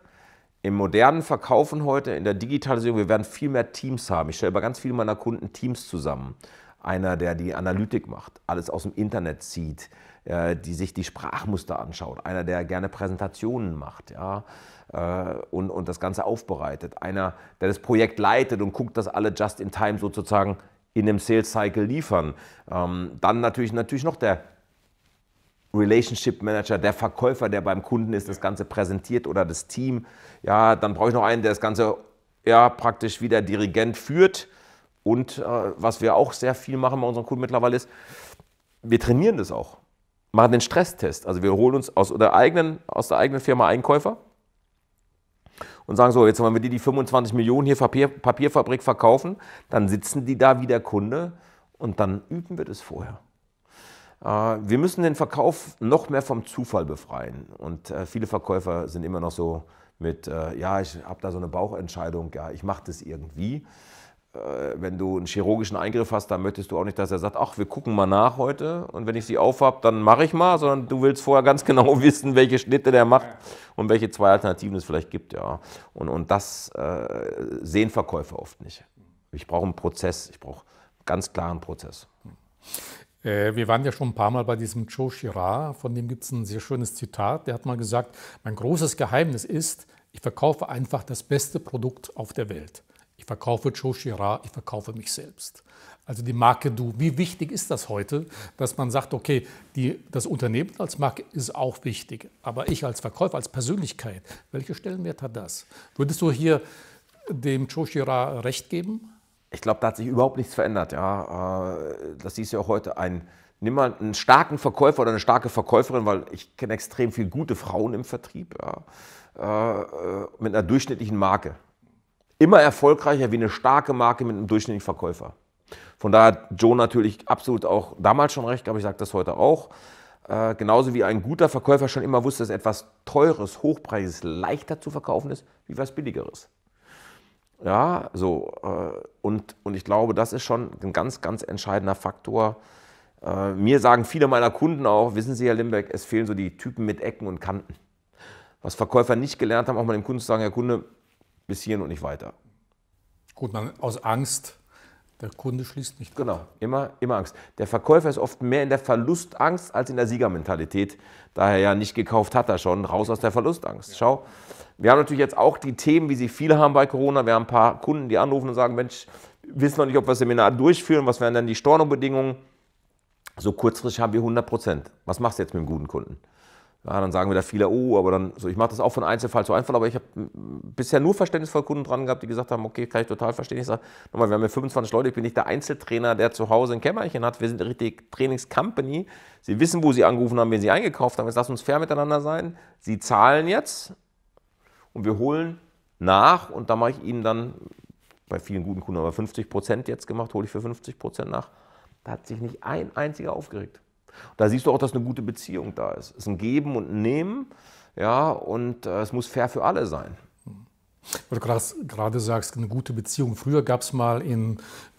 im modernen Verkaufen heute, in der Digitalisierung. Wir werden viel mehr Teams haben. Ich stelle bei ganz vielen meiner Kunden Teams zusammen. Einer, der die Analytik macht, alles aus dem Internet zieht, äh, die sich die Sprachmuster anschaut, einer, der gerne Präsentationen macht ja, äh, und, und das Ganze aufbereitet, einer, der das Projekt leitet und guckt, dass alle just in time sozusagen in dem Sales Cycle liefern. Ähm, dann natürlich, natürlich noch der Relationship Manager, der Verkäufer, der beim Kunden ist, das Ganze präsentiert oder das Team. Ja, dann brauche ich noch einen, der das Ganze ja, praktisch wie der Dirigent führt. Und äh, was wir auch sehr viel machen bei unseren Kunden mittlerweile ist, wir trainieren das auch machen den Stresstest. Also wir holen uns aus der eigenen, aus der eigenen Firma Einkäufer und sagen so, jetzt wollen wir die, die 25 Millionen hier Papier, Papierfabrik verkaufen, dann sitzen die da wie der Kunde und dann üben wir das vorher. Äh, wir müssen den Verkauf noch mehr vom Zufall befreien. Und äh, viele Verkäufer sind immer noch so mit, äh, ja, ich habe da so eine Bauchentscheidung, ja, ich mache das irgendwie. Äh, wenn du einen chirurgischen Eingriff hast, dann möchtest du auch nicht, dass er sagt, ach, wir gucken mal nach heute und wenn ich sie aufhab, dann mache ich mal, sondern du willst vorher ganz (laughs) genau wissen, welche Schnitte der macht und welche zwei Alternativen es vielleicht gibt, ja. Und, und das äh, sehen Verkäufer oft nicht. Ich brauche einen Prozess, ich brauche einen ganz klaren Prozess. Äh, wir waren ja schon ein paar Mal bei diesem Joe Girard, von dem gibt es ein sehr schönes Zitat. Der hat mal gesagt, mein großes Geheimnis ist, ich verkaufe einfach das beste Produkt auf der Welt. Ich verkaufe Joe Girard, ich verkaufe mich selbst. Also die Marke Du. Wie wichtig ist das heute, dass man sagt, okay, die, das Unternehmen als Marke ist auch wichtig, aber ich als Verkäufer, als Persönlichkeit, welche Stellenwert hat das? Würdest du hier dem Joe Girard recht geben? Ich glaube, da hat sich überhaupt nichts verändert. Ja, äh, das ist ja auch heute ein nimm mal einen starken Verkäufer oder eine starke Verkäuferin, weil ich kenne extrem viele gute Frauen im Vertrieb, ja, äh, äh mit einer durchschnittlichen Marke immer erfolgreicher wie eine starke Marke mit einem durchschnittlichen Verkäufer. Von daher hat Joe natürlich absolut auch damals schon recht, aber ich sage das heute auch. Äh, genauso wie ein guter Verkäufer schon immer wusste, dass etwas Teures, Hochpreisiges leichter zu verkaufen ist, wie was Billigeres. Ja, so. Äh, und, und ich glaube, das ist schon ein ganz, ganz entscheidender Faktor. Äh, mir sagen viele meiner Kunden auch, wissen Sie, Herr Limbeck, es fehlen so die Typen mit Ecken und Kanten. Was Verkäufer nicht gelernt haben, auch mal dem Kunden zu sagen, Herr Kunde, bis hierhin und nicht weiter. Gut, man aus Angst. Der Kunde schließt nicht. Genau, immer, immer Angst. Der Verkäufer ist oft mehr in der Verlustangst als in der Siegermentalität. Daher ja nicht gekauft hat er schon, raus aus der Verlustangst. Ja. Schau, wir haben natürlich jetzt auch die Themen, wie sie viele haben bei Corona. Wir haben ein paar Kunden, die anrufen und sagen, Mensch, wissen noch nicht, ob wir das Seminar durchführen, was wären denn die Stornobedingungen. So kurzfristig haben wir 100 Prozent. Was machst du jetzt mit dem guten Kunden? Ja, dann sagen wir da viele, oh, aber dann, so, ich mache das auch von Einzelfall zu Einzelfall, aber ich habe bisher nur verständnisvoll Kunden dran gehabt, die gesagt haben, okay, kann ich total verstehen. Ich sage, nochmal, wir haben hier 25 Leute, ich bin nicht der Einzeltrainer, der zu Hause ein Kämmerchen hat, wir sind eine richtige Trainingscompany. Sie wissen, wo Sie angerufen haben, wen Sie eingekauft haben, jetzt lass uns fair miteinander sein. Sie zahlen jetzt und wir holen nach und da mache ich Ihnen dann, bei vielen guten Kunden aber 50 Prozent jetzt gemacht, hole ich für 50 Prozent nach. Da hat sich nicht ein einziger aufgeregt. Da siehst du auch, dass eine gute Beziehung da ist. Es ist ein Geben und ein Nehmen, ja, und äh, es muss fair für alle sein. Weil du gerade sagst, eine gute Beziehung. Früher gab es mal in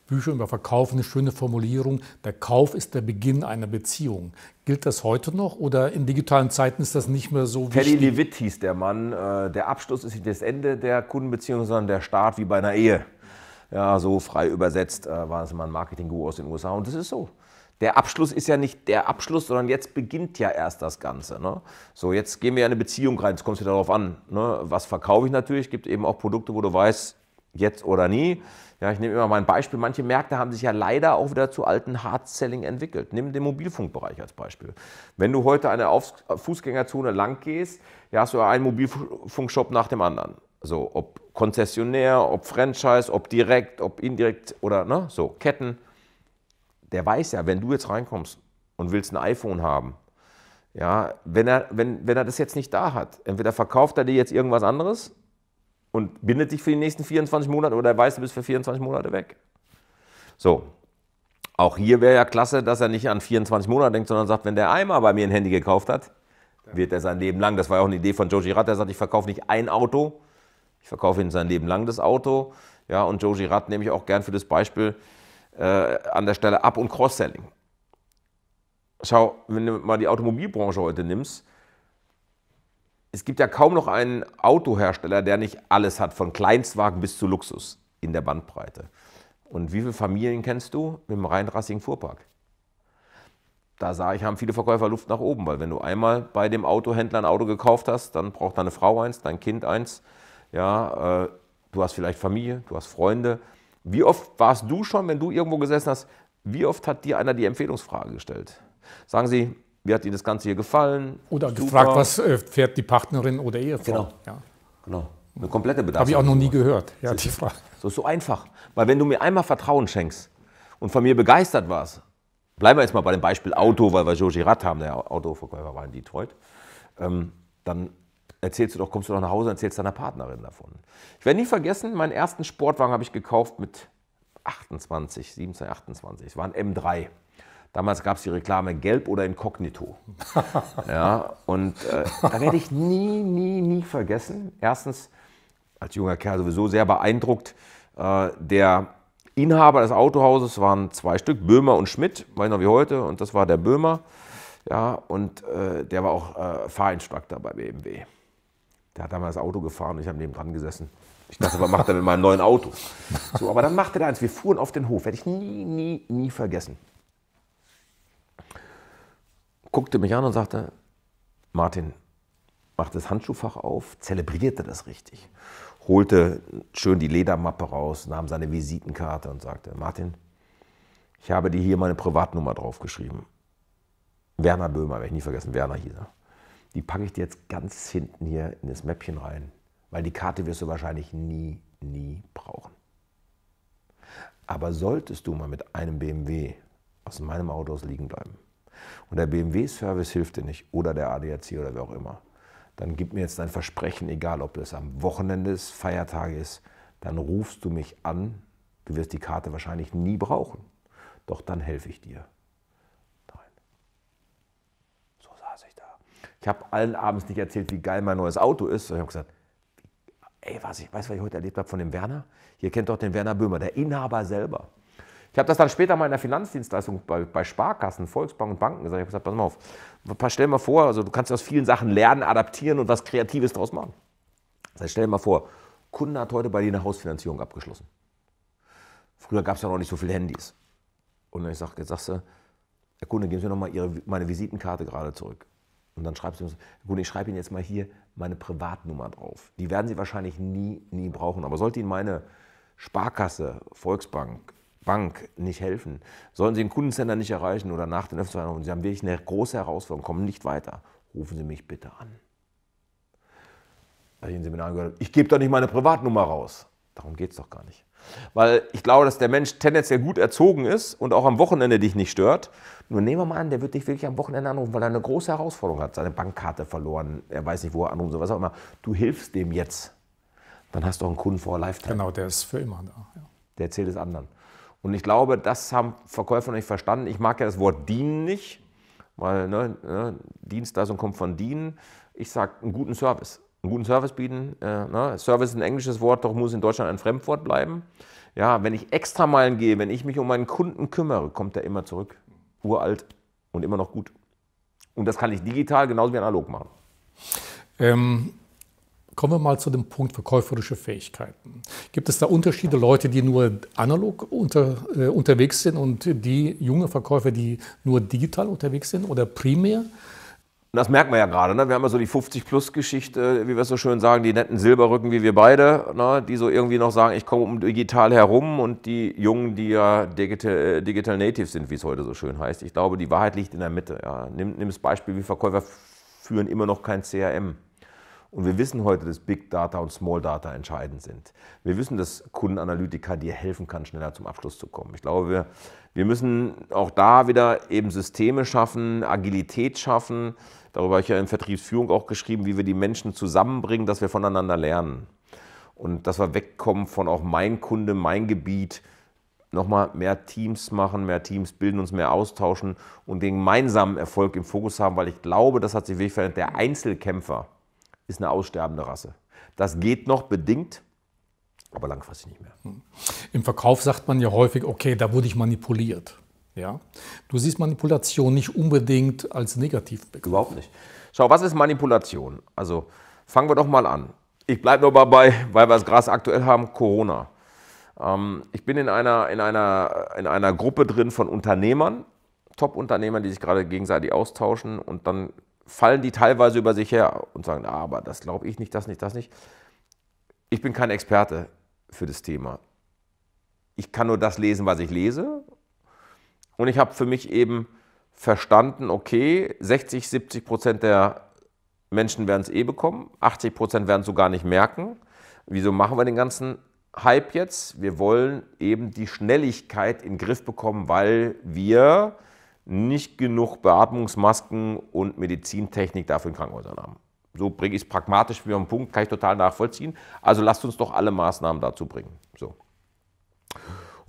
Büchern über Verkauf eine schöne Formulierung, der Kauf ist der Beginn einer Beziehung. Gilt das heute noch oder in digitalen Zeiten ist das nicht mehr so wichtig? Teddy Levitt hieß der Mann, äh, der Abschluss ist nicht das Ende der Kundenbeziehung, sondern der Start wie bei einer Ehe. Ja, so frei übersetzt äh, war es mal ein Marketing-Guru aus den USA und das ist so der Abschluss ist ja nicht der Abschluss, sondern jetzt beginnt ja erst das Ganze. Ne? So, jetzt gehen wir in eine Beziehung rein, jetzt kommt wieder darauf an. Ne? Was verkaufe ich natürlich? Es gibt eben auch Produkte, wo du weißt, jetzt oder nie. Ja, ich nehme immer mein Beispiel. Manche Märkte haben sich ja leider auch wieder zu alten Hard-Selling entwickelt. Nimm den Mobilfunkbereich als Beispiel. Wenn du heute eine Auf Fußgängerzone lang gehst, ja, hast du einen Mobilfunkshop nach dem anderen. So, ob Konzessionär, ob Franchise, ob direkt, ob indirekt oder ne, so Ketten der weiß ja, wenn du jetzt reinkommst und willst ein iPhone haben, ja, wenn er, wenn, wenn er das jetzt nicht da hat, entweder verkauft er dir jetzt irgendwas anderes und bindet dich für die nächsten 24 Monate oder er weiß, du bist für 24 Monate weg. So. Auch hier wäre ja klasse, dass er nicht an 24 Monate denkt, sondern sagt, wenn der einmal bei mir ein Handy gekauft hat, wird er sein Leben lang. Das war ja auch eine Idee von Joe Girard, der sagt, ich verkaufe nicht ein Auto, ich verkaufe ihm sein Leben lang das Auto. Ja, und Joe Girard nehme ich auch gern für das Beispiel, äh, an der Stelle Ab- und Cross-Selling. Schau, wenn du mal die Automobilbranche heute nimmst, es gibt ja kaum noch einen Autohersteller, der nicht alles hat, von Kleinstwagen bis zu Luxus in der Bandbreite. Und wie viele Familien kennst du mit dem rheinrassigen Fuhrpark? Da sah ich, haben viele Verkäufer Luft nach oben, weil wenn du einmal bei dem Autohändler ein Auto gekauft hast, dann braucht deine Frau eins, dein Kind eins. Ja, äh, du hast vielleicht Familie, du hast Freunde. Wie oft warst du schon, wenn du irgendwo gesessen hast, wie oft hat dir einer die Empfehlungsfrage gestellt? Sagen Sie, wie hat Ihnen das Ganze hier gefallen? Oder Super. gefragt, was äh, fährt die Partnerin oder Ehefrau? Genau. Ja. genau. Eine komplette Bedarfs. Habe ich auch noch nie gehört, ja, die Frage. So ist so einfach. Weil wenn du mir einmal Vertrauen schenkst und von mir begeistert warst, bleiben wir jetzt mal bei dem Beispiel Auto, weil wir Joe Girard haben, der Autoverkäufer war in Detroit, ähm, dann erzählst du doch, kommst du doch nach Hause und erzählst deiner Partnerin davon. Ich werde nie vergessen, meinen ersten Sportwagen habe ich gekauft mit 28, 17, 28. Es war ein M3. Damals gab es die Reklame Gelb oder Inkognito. (laughs) ja, und äh, da werde ich nie, nie, nie vergessen. Erstens, als junger Kerl sowieso sehr beeindruckt, äh, der Inhaber des Autohauses waren zwei Stück, Böhmer und Schmidt, weiß noch wie heute, und das war der Böhmer. Ja, und äh, der war auch äh, Fahrinstruktor bei BMW. Der hat damals das Auto gefahren und ich habe neben dran gesessen. Ich dachte, was macht er mit meinem neuen Auto? So, aber dann machte er eins. Wir fuhren auf den Hof. Werde ich nie, nie, nie vergessen. Guckte mich an und sagte, Martin, machte das Handschuhfach auf, zelebrierte das richtig, holte schön die Ledermappe raus, nahm seine Visitenkarte und sagte, Martin, ich habe dir hier meine Privatnummer draufgeschrieben. Werner Böhmer, werde ich nie vergessen, Werner hieß er. Die packe ich dir jetzt ganz hinten hier in das Mäppchen rein, weil die Karte wirst du wahrscheinlich nie, nie brauchen. Aber solltest du mal mit einem BMW aus meinem Auto aus liegen bleiben und der BMW-Service hilft dir nicht oder der ADAC oder wer auch immer, dann gib mir jetzt dein Versprechen, egal ob es am Wochenende ist, Feiertag ist, dann rufst du mich an, du wirst die Karte wahrscheinlich nie brauchen, doch dann helfe ich dir. Ich habe allen abends nicht erzählt, wie geil mein neues Auto ist. Ich habe gesagt, ey, was ich, weißt du, was ich heute erlebt habe von dem Werner? Ihr kennt doch den Werner Böhmer, der Inhaber selber. Ich habe das dann später mal in der Finanzdienstleistung bei, bei Sparkassen, Volksbank und Banken gesagt. Ich habe gesagt, pass mal auf, stell dir mal vor, also du kannst aus vielen Sachen lernen, adaptieren und was Kreatives draus machen. Das heißt, stell dir mal vor, Kunde hat heute bei dir eine Hausfinanzierung abgeschlossen. Früher gab es ja noch nicht so viele Handys. Und dann sag, sagst du, Herr Kunde, geben Sie mir noch mal Ihre, meine Visitenkarte gerade zurück. Und dann schreibst du, gut, ich schreibe Ihnen jetzt mal hier meine Privatnummer drauf. Die werden Sie wahrscheinlich nie, nie brauchen. Aber sollte Ihnen meine Sparkasse, Volksbank, Bank nicht helfen, sollen Sie den Kundencenter nicht erreichen oder nach den Öffnungszeiten und Sie haben wirklich eine große Herausforderung, kommen nicht weiter, rufen Sie mich bitte an. Als ich in Seminaren gehört ich gebe doch nicht meine Privatnummer raus. Darum geht es doch gar nicht. Weil ich glaube, dass der Mensch tendenziell gut erzogen ist und auch am Wochenende dich nicht stört. Nur nehmen wir mal an, der wird dich wirklich am Wochenende anrufen, weil er eine große Herausforderung hat. Seine Bankkarte verloren, er weiß nicht, wo er anrufen soll, was auch immer. Du hilfst dem jetzt. Dann hast du auch einen Kunden vor Lifetime. Genau, der ist für immer da. Ja. Der erzählt es anderen. Und ich glaube, das haben Verkäufer noch nicht verstanden. Ich mag ja das Wort dienen nicht, weil ne, ne, Dienstleistung kommt von dienen. Ich sage einen guten Service einen guten Service bieten. Äh, ne? Service ist ein englisches Wort, doch muss in Deutschland ein Fremdwort bleiben. Ja, wenn ich extra Meilen gehe, wenn ich mich um meinen Kunden kümmere, kommt er immer zurück. Uralt und immer noch gut. Und das kann ich digital genauso wie analog machen. Ähm, kommen wir mal zu dem Punkt verkäuferische Fähigkeiten. Gibt es da Unterschiede, Leute, die nur analog unter, äh, unterwegs sind und die junge Verkäufer, die nur digital unterwegs sind oder primär? Und das merkt man ja gerade. Ne? Wir haben ja so die 50-Plus-Geschichte, wie wir es so schön sagen, die netten Silberrücken wie wir beide, ne? die so irgendwie noch sagen, ich komme um digital herum und die Jungen, die ja Digital, äh, digital Natives sind, wie es heute so schön heißt. Ich glaube, die Wahrheit liegt in der Mitte. Ja. Nimm, nimm das Beispiel, wie Verkäufer führen immer noch kein CRM. Und wir wissen heute, dass Big Data und Small Data entscheidend sind. Wir wissen, dass Kundenanalytiker dir helfen kann, schneller zum Abschluss zu kommen. Ich glaube, wir, wir müssen auch da wieder eben Systeme schaffen, Agilität schaffen, Darüber habe ich ja in Vertriebsführung auch geschrieben, wie wir die Menschen zusammenbringen, dass wir voneinander lernen. Und dass wir wegkommen von auch mein Kunde, mein Gebiet, nochmal mehr Teams machen, mehr Teams bilden, uns mehr austauschen und den gemeinsamen Erfolg im Fokus haben, weil ich glaube, das hat sich wirklich verändert. Der Einzelkämpfer ist eine aussterbende Rasse. Das geht noch bedingt, aber langfristig nicht mehr. Hm. Im Verkauf sagt man ja häufig, okay, da wurde ich manipuliert. Ja? Du siehst Manipulation nicht unbedingt als negativ. Überhaupt nicht. Schau, was ist Manipulation? Also fangen wir doch mal an. Ich bleibe nur bei, weil wir das Gras aktuell haben, Corona. Ähm, ich bin in einer, in, einer, in einer Gruppe drin von Unternehmern, Top-Unternehmern, die sich gerade gegenseitig austauschen und dann fallen die teilweise über sich her und sagen, ah, aber das glaube ich nicht, das nicht, das nicht. Ich bin kein Experte für das Thema. Ich kann nur das lesen, was ich lese und ich habe für mich eben verstanden, okay, 60, 70 Prozent der Menschen werden es eh bekommen, 80 Prozent werden es so gar nicht merken. Wieso machen wir den ganzen Hype jetzt? Wir wollen eben die Schnelligkeit in den Griff bekommen, weil wir nicht genug Beatmungsmasken und Medizintechnik dafür in Krankenhäusern haben. So bringe ich es pragmatisch wieder auf Punkt, kann ich total nachvollziehen. Also lasst uns doch alle Maßnahmen dazu bringen. So.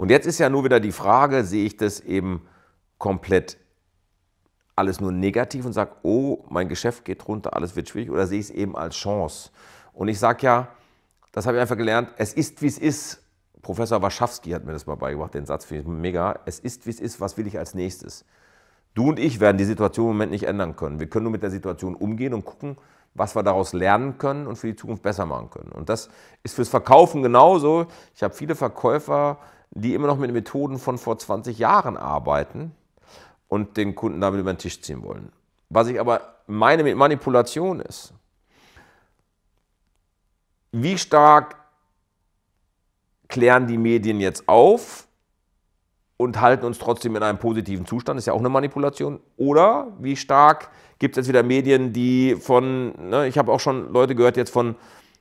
Und jetzt ist ja nur wieder die Frage, sehe ich das eben komplett alles nur negativ und sage, oh, mein Geschäft geht runter, alles wird schwierig, oder sehe ich es eben als Chance? Und ich sage ja, das habe ich einfach gelernt, es ist, wie es ist. Professor Waschowski hat mir das mal beigebracht, den Satz finde ich mega. Es ist, wie es ist, was will ich als nächstes? Du und ich werden die Situation im Moment nicht ändern können. Wir können nur mit der Situation umgehen und gucken, was wir daraus lernen können und für die Zukunft besser machen können. Und das ist fürs Verkaufen genauso. Ich habe viele Verkäufer die immer noch mit Methoden von vor 20 Jahren arbeiten und den Kunden damit über den Tisch ziehen wollen. Was ich aber meine mit Manipulation ist, wie stark klären die Medien jetzt auf und halten uns trotzdem in einem positiven Zustand, ist ja auch eine Manipulation. Oder wie stark gibt es jetzt wieder Medien, die von, ne, ich habe auch schon Leute gehört jetzt von,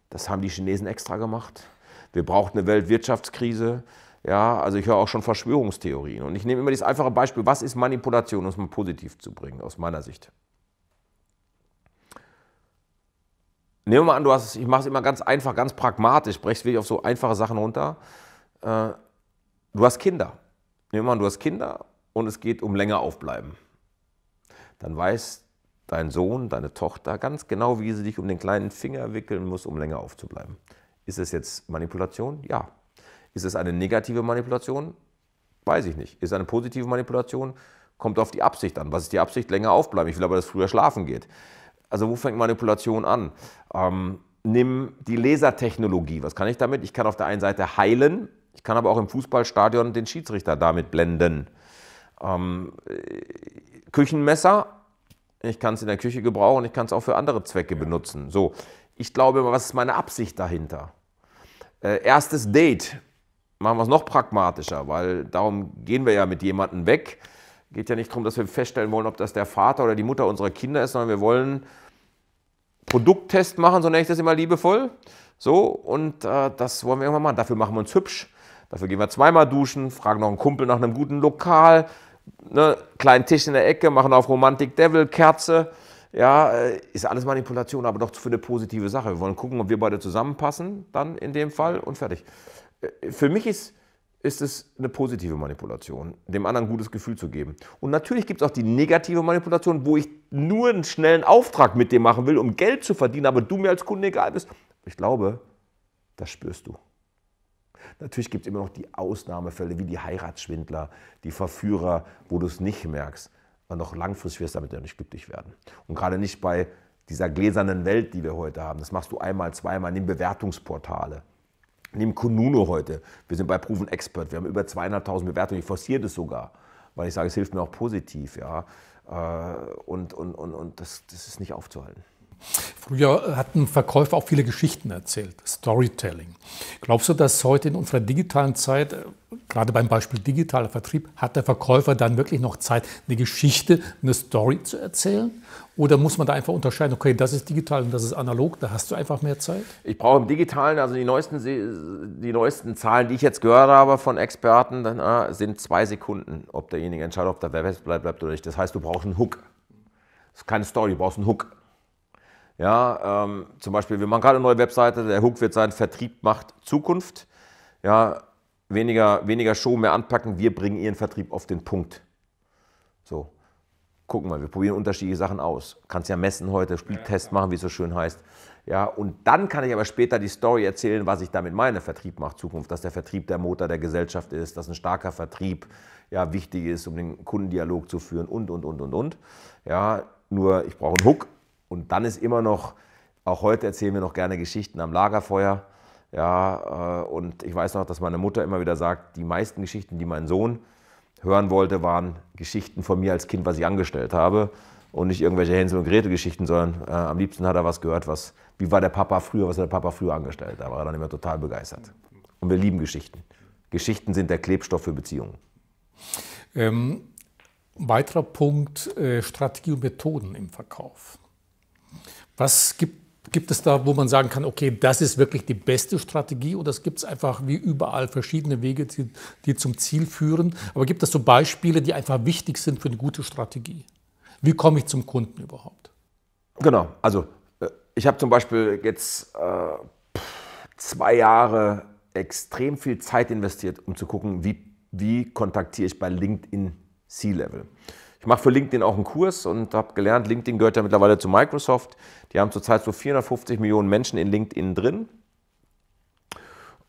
das haben die Chinesen extra gemacht, wir brauchen eine Weltwirtschaftskrise, ja, also ich höre auch schon Verschwörungstheorien. Und ich nehme immer dieses einfache Beispiel, was ist Manipulation, um es mal positiv zu bringen, aus meiner Sicht. Nehmen wir mal an, du hast, ich mache es immer ganz einfach, ganz pragmatisch, brechst wirklich auf so einfache Sachen runter. Äh, du hast Kinder. Nehmen wir mal an, du hast Kinder und es geht um länger aufbleiben. Dann weiß dein Sohn, deine Tochter ganz genau, wie sie dich um den kleinen Finger wickeln muss, um länger aufzubleiben. Ist es jetzt Manipulation? Ja, ist es eine negative Manipulation? Weiß ich nicht. Ist es eine positive Manipulation? Kommt auf die Absicht an. Was ist die Absicht? Länger aufbleiben. Ich will aber, dass früher schlafen geht. Also wo fängt Manipulation an? Ähm, nimm die Lasertechnologie. Was kann ich damit? Ich kann auf der einen Seite heilen, ich kann aber auch im Fußballstadion den Schiedsrichter damit blenden. Ähm, äh, Küchenmesser, ich kann es in der Küche gebrauchen, ich kann es auch für andere Zwecke benutzen. So, ich glaube, was ist meine Absicht dahinter? Äh, erstes Date machen wir es noch pragmatischer, weil darum gehen wir ja mit jemandem weg. Geht ja nicht darum, dass wir feststellen wollen, ob das der Vater oder die Mutter unserer Kinder ist, sondern wir wollen Produkttest machen, so nenne ich das immer liebevoll. So, und äh, das wollen wir irgendwann machen. Dafür machen wir uns hübsch. Dafür gehen wir zweimal duschen, fragen noch einen Kumpel nach einem guten Lokal, ne, kleinen Tisch in der Ecke, machen auf Romantik Devil, Kerze. Ja, äh, ist alles Manipulation, aber doch für eine positive Sache. Wir wollen gucken, ob wir beide zusammenpassen, dann in dem Fall und fertig für mich ist, ist es eine positive Manipulation, dem anderen ein gutes Gefühl zu geben. Und natürlich gibt es auch die negative Manipulation, wo ich nur einen schnellen Auftrag mit dir machen will, um Geld zu verdienen, aber du mir als Kunde egal bist. Ich glaube, das spürst du. Natürlich gibt es immer noch die Ausnahmefälle, wie die Heiratsschwindler, die Verführer, wo du es nicht merkst. Aber noch langfristig wirst du damit ja nicht glücklich werden. Und gerade nicht bei dieser gläsernen Welt, die wir heute haben. Das machst du einmal, zweimal, nimm Bewertungsportale. Nehmen Kununo heute. Wir sind bei Proven Expert. Wir haben über 200.000 Bewertungen. Ich forciere das sogar, weil ich sage, es hilft mir auch positiv. Ja? Äh, und, und, und, und das, das ist nicht aufzuhalten. Früher hatten Verkäufer auch viele Geschichten erzählt, Storytelling. Glaubst du, dass heute in unserer digitalen Zeit, gerade beim Beispiel digitaler Vertrieb, hat der Verkäufer dann wirklich noch Zeit, eine Geschichte, eine Story zu erzählen? Oder muss man da einfach unterscheiden, okay, das ist digital und das ist analog, da hast du einfach mehr Zeit? Ich brauche im digitalen, also die neuesten, die neuesten Zahlen, die ich jetzt gehört habe von Experten, dann, ah, sind zwei Sekunden, ob derjenige entscheidet, ob der Web bleibt, bleibt oder nicht. Das heißt, du brauchst einen Hook. Das ist keine Story, du brauchst einen Hook. Ja, ähm, zum Beispiel, wir machen gerade eine neue Webseite, der Hook wird sein, Vertrieb macht Zukunft. Ja, weniger, weniger Show, mehr anpacken, wir bringen ihren Vertrieb auf den Punkt. So, gucken mal, wir probieren unterschiedliche Sachen aus. Kannst ja messen heute, Spieltest machen, wie es so schön heißt. Ja, und dann kann ich aber später die Story erzählen, was ich damit meine. Vertrieb macht Zukunft, dass der Vertrieb der Motor der Gesellschaft ist, dass ein starker Vertrieb ja wichtig ist, um den Kundendialog zu führen und, und, und, und, und. Ja, nur ich brauche einen Hook, und dann ist immer noch, auch heute erzählen wir noch gerne Geschichten am Lagerfeuer. Ja, äh, und ich weiß noch, dass meine Mutter immer wieder sagt, die meisten Geschichten, die mein Sohn hören wollte, waren Geschichten von mir als Kind, was ich angestellt habe. Und nicht irgendwelche Hänsel- und Gretel-Geschichten, sondern äh, am liebsten hat er was gehört, was, wie war der Papa früher, was hat der Papa früher angestellt. Da war er dann immer total begeistert. Und wir lieben Geschichten. Geschichten sind der Klebstoff für Beziehungen. Ähm, weiterer Punkt, äh, Strategie und Methoden im Verkauf. Was gibt, gibt es da, wo man sagen kann, okay, das ist wirklich die beste Strategie oder es gibt es einfach wie überall verschiedene Wege, die, die zum Ziel führen? Aber gibt es so Beispiele, die einfach wichtig sind für eine gute Strategie? Wie komme ich zum Kunden überhaupt? Genau, also äh, ich habe zum Beispiel jetzt äh, zwei Jahre extrem viel Zeit investiert, um zu gucken, wie, wie kontaktiere ich bei LinkedIn C-Level. Ich mache für LinkedIn auch einen Kurs und habe gelernt, LinkedIn gehört ja mittlerweile zu Microsoft. Die haben zurzeit so 450 Millionen Menschen in LinkedIn drin.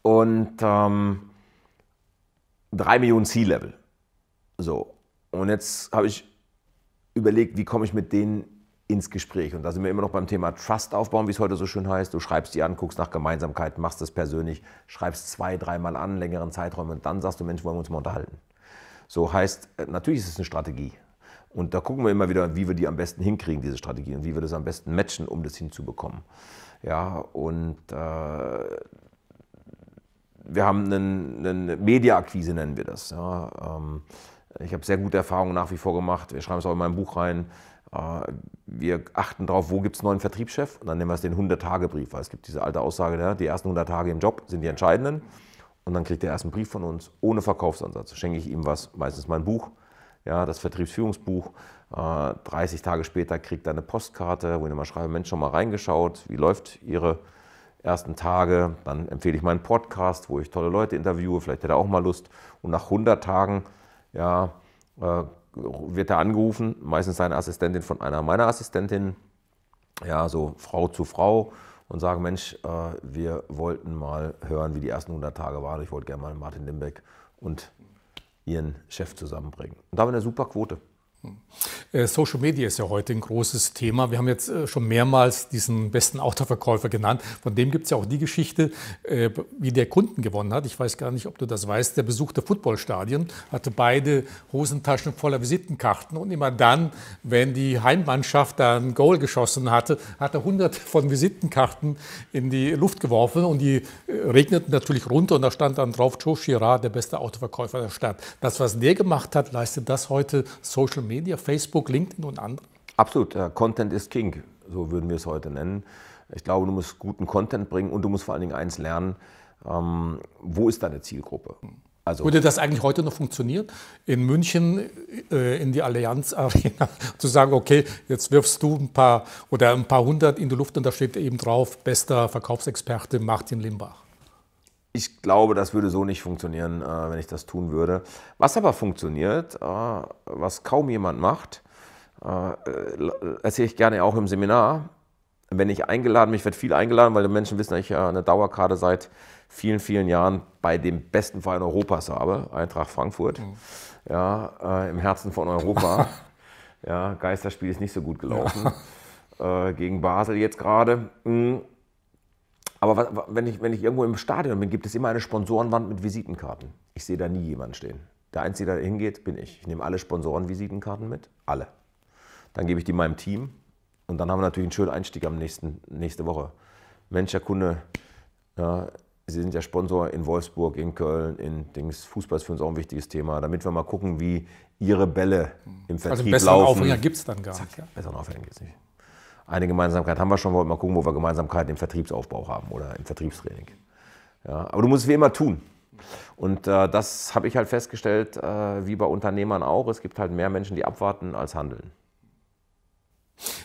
Und ähm, 3 Millionen C-Level. So. Und jetzt habe ich überlegt, wie komme ich mit denen ins Gespräch. Und da sind wir immer noch beim Thema Trust aufbauen, wie es heute so schön heißt. Du schreibst die an, guckst nach Gemeinsamkeit, machst das persönlich, schreibst zwei, dreimal an, längeren Zeiträumen und dann sagst du, Mensch, wollen wir uns mal unterhalten. So heißt, äh, natürlich ist es eine Strategie. Und da gucken wir immer wieder, wie wir die am besten hinkriegen, diese Strategie, und wie wir das am besten matchen, um das hinzubekommen. Ja, und äh, wir haben einen, eine Media-Akquise, nennen wir das. Ja, ähm, ich habe sehr gute Erfahrungen nach wie vor gemacht. Wir schreiben es auch in meinem Buch rein. Äh, wir achten darauf, wo gibt es einen neuen Vertriebschef und dann nehmen wir es den 100-Tage-Brief, weil es gibt diese alte Aussage, ne, die ersten 100 Tage im Job sind die entscheidenden und dann kriegt er erst einen Brief von uns ohne Verkaufsansatz. Schenke ich ihm was, meistens mein Buch, ja, das Vertriebsführungsbuch. 30 äh, Tage später kriegt er eine Postkarte, wo ich mal schreibe, Mensch, schon mal reingeschaut, wie läuft Ihre ersten Tage. Dann empfehle ich meinen Podcast, wo ich tolle Leute interviewe, vielleicht hätte er auch mal Lust. Und nach 100 Tagen ja, äh, wird er angerufen, meistens seine Assistentin von einer meiner Assistentinnen, ja, so Frau zu Frau und sagen, Mensch, äh, wir wollten mal hören, wie die ersten 100 Tage waren. Ich wollte gerne mal Martin Limbeck und ihren Chef zusammenbringen. Und da haben wir eine super Quote. Äh, Social Media ist ja heute ein großes Thema. Wir haben jetzt äh, schon mehrmals diesen besten Autoverkäufer genannt. Von dem gibt es ja auch die Geschichte, äh, wie der Kunden gewonnen hat. Ich weiß gar nicht, ob du das weißt. Der besuchte Footballstadien hatte beide Hosentaschen voller Visitenkarten. Und immer dann, wenn die Heimmannschaft da ein Goal geschossen hatte, hat er hunderte von Visitenkarten in die Luft geworfen. Und die regneten natürlich runter. Und da stand dann drauf, Joe Girard, der beste Autoverkäufer der Stadt. Das, was der gemacht hat, leistet das heute Social Media. Media, Facebook, LinkedIn und andere? Absolut, äh, Content ist King, so würden wir es heute nennen. Ich glaube, du musst guten Content bringen und du musst vor allen Dingen eins lernen, ähm, wo ist deine Zielgruppe? Hm. Also, Würde das eigentlich heute noch funktionieren, in München äh, in die Allianz Arena (laughs) zu sagen, okay, jetzt wirfst du ein paar oder ein paar hundert in die Luft und da steht eben drauf, bester Verkaufsexperte Martin Limbach? ich glaube, das würde so nicht funktionieren, äh, wenn ich das tun würde. Was aber funktioniert, äh, was kaum jemand macht, äh, erzähle ich gerne auch im Seminar. Wenn ich eingeladen, mich wird viel eingeladen, weil die Menschen wissen, dass ich eine Dauerkarte seit vielen, vielen Jahren bei dem besten Verein Europas habe, Eintracht Frankfurt, mhm. ja, im Herzen von Europa. (laughs) ja, Geisterspiel ist nicht so gut gelaufen ja. gegen Basel jetzt gerade. Mhm aber wenn ich, wenn ich irgendwo im Stadion bin, gibt es immer eine Sponsorenwand mit Visitenkarten. Ich sehe da nie jemanden stehen. Der Einzige, der da hingeht, bin ich. Ich nehme alle Sponsoren-Visitenkarten mit, alle. Dann gebe ich die meinem Team und dann haben wir natürlich einen schönen Einstieg am nächsten, nächste Woche. Mensch, Herr Kunde, ja, Sie sind ja Sponsor in Wolfsburg, in Köln, in Dings. Fußball ist für uns auch ein wichtiges Thema, damit wir mal gucken, wie Ihre Bälle im also Vertrieb laufen. Also besseren Aufhänger gibt es dann gar nicht. Zack, ja. Besseren Aufhänger gibt es nicht eine Gemeinsamkeit haben wir schon, wollen mal gucken, wo wir Gemeinsamkeiten im Vertriebsaufbau haben oder im Vertriebstraining. Ja, aber du musst es wie immer tun. Und äh, das habe ich halt festgestellt, äh, wie bei Unternehmern auch. Es gibt halt mehr Menschen, die abwarten, als handeln.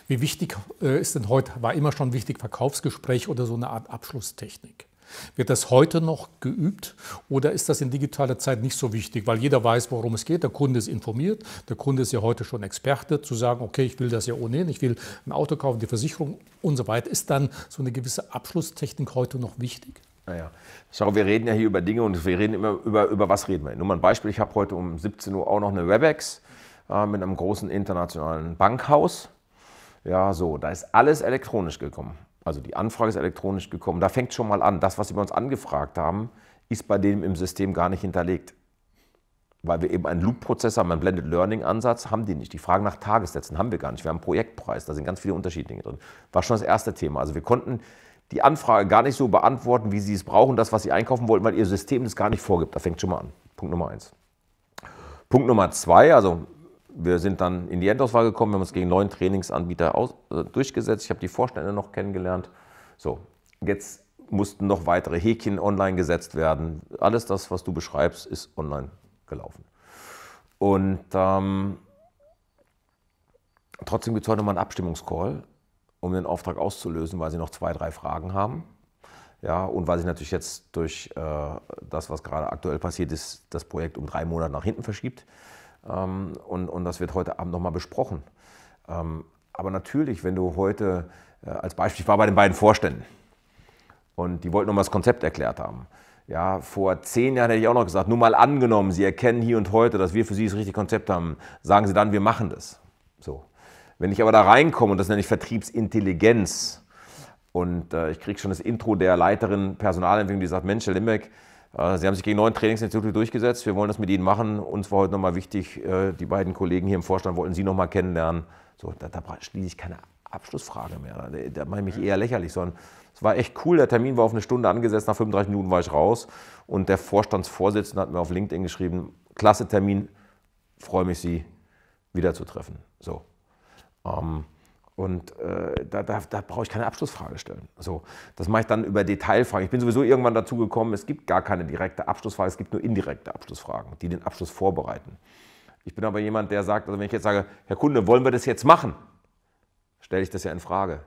Wie wichtig äh, ist denn heute, war immer schon wichtig, Verkaufsgespräch oder so eine Art Abschlusstechnik? Wird das heute noch geübt oder ist das in digitaler Zeit nicht so wichtig, weil jeder weiß, worum es geht, der Kunde ist informiert, der Kunde ist ja heute schon Experte, zu sagen, okay, ich will das ja ohnehin, ich will ein Auto kaufen, die Versicherung und so weiter. Ist dann so eine gewisse Abschlusstechnik heute noch wichtig? Naja, schau, wir reden ja hier über Dinge und wir reden immer über, über was reden wir. Nur mal ein Beispiel, ich habe heute um 17 Uhr auch noch eine Webex äh, mit einem großen internationalen Bankhaus. Ja, so, da ist alles elektronisch gekommen. Also die Anfrage ist elektronisch gekommen. Da fängt schon mal an. Das, was Sie bei uns angefragt haben, ist bei dem im System gar nicht hinterlegt. Weil wir eben einen Loop-Prozess haben, einen Blended Learning-Ansatz, haben die nicht. Die Fragen nach Tagessätzen haben wir gar nicht. Wir haben einen Projektpreis, da sind ganz viele unterschiedliche drin. War schon das erste Thema. Also wir konnten die Anfrage gar nicht so beantworten, wie Sie es brauchen, das, was Sie einkaufen wollten, weil Ihr System das gar nicht vorgibt. Da fängt schon mal an. Punkt Nummer eins. Punkt Nummer zwei, also wir sind dann in die Endauswahl gekommen, wir haben uns gegen neun Trainingsanbieter aus, äh, durchgesetzt. Ich habe die Vorstände noch kennengelernt. So, jetzt mussten noch weitere Häkchen online gesetzt werden. Alles das, was du beschreibst, ist online gelaufen. Und ähm, trotzdem gibt es heute mal einen Abstimmungscall, um den Auftrag auszulösen, weil sie noch zwei, drei Fragen haben. Ja, und weil sich natürlich jetzt durch äh, das, was gerade aktuell passiert ist, das Projekt um drei Monate nach hinten verschiebt. Ähm, und, und das wird heute Abend nochmal besprochen. Ähm, aber natürlich, wenn du heute äh, als Beispiel, ich war bei den beiden Vorständen und die wollten nochmal das Konzept erklärt haben. Ja, vor zehn Jahren hätte ich auch noch gesagt, nur mal angenommen, Sie erkennen hier und heute, dass wir für Sie das richtige Konzept haben, sagen Sie dann, wir machen das. So. Wenn ich aber da reinkomme, und das nenne ich Vertriebsintelligenz, und äh, ich kriege schon das Intro der Leiterin Personalentwicklung, die sagt, Mensch, Herr Limbeck, äh, sie haben sich gegen neun Trainingsinstitute durchgesetzt. Wir wollen das mit Ihnen machen. Uns war heute nochmal wichtig, äh, die beiden Kollegen hier im Vorstand wollten Sie nochmal kennenlernen. So, da, da schließe ich keine Abschlussfrage mehr. Da, da mache ich mich eher lächerlich, sondern es war echt cool. Der Termin war auf eine Stunde angesetzt. Nach 35 Minuten war ich raus. Und der Vorstandsvorsitzende hat mir auf LinkedIn geschrieben: Klasse Termin, freue mich, Sie wiederzutreffen. So. Ähm, und äh, da, da, da brauche ich keine Abschlussfrage stellen. So, das mache ich dann über Detailfragen. Ich bin sowieso irgendwann dazu gekommen, es gibt gar keine direkte Abschlussfrage, es gibt nur indirekte Abschlussfragen, die den Abschluss vorbereiten. Ich bin aber jemand, der sagt, also wenn ich jetzt sage, Herr Kunde, wollen wir das jetzt machen? Stelle ich das ja in Frage.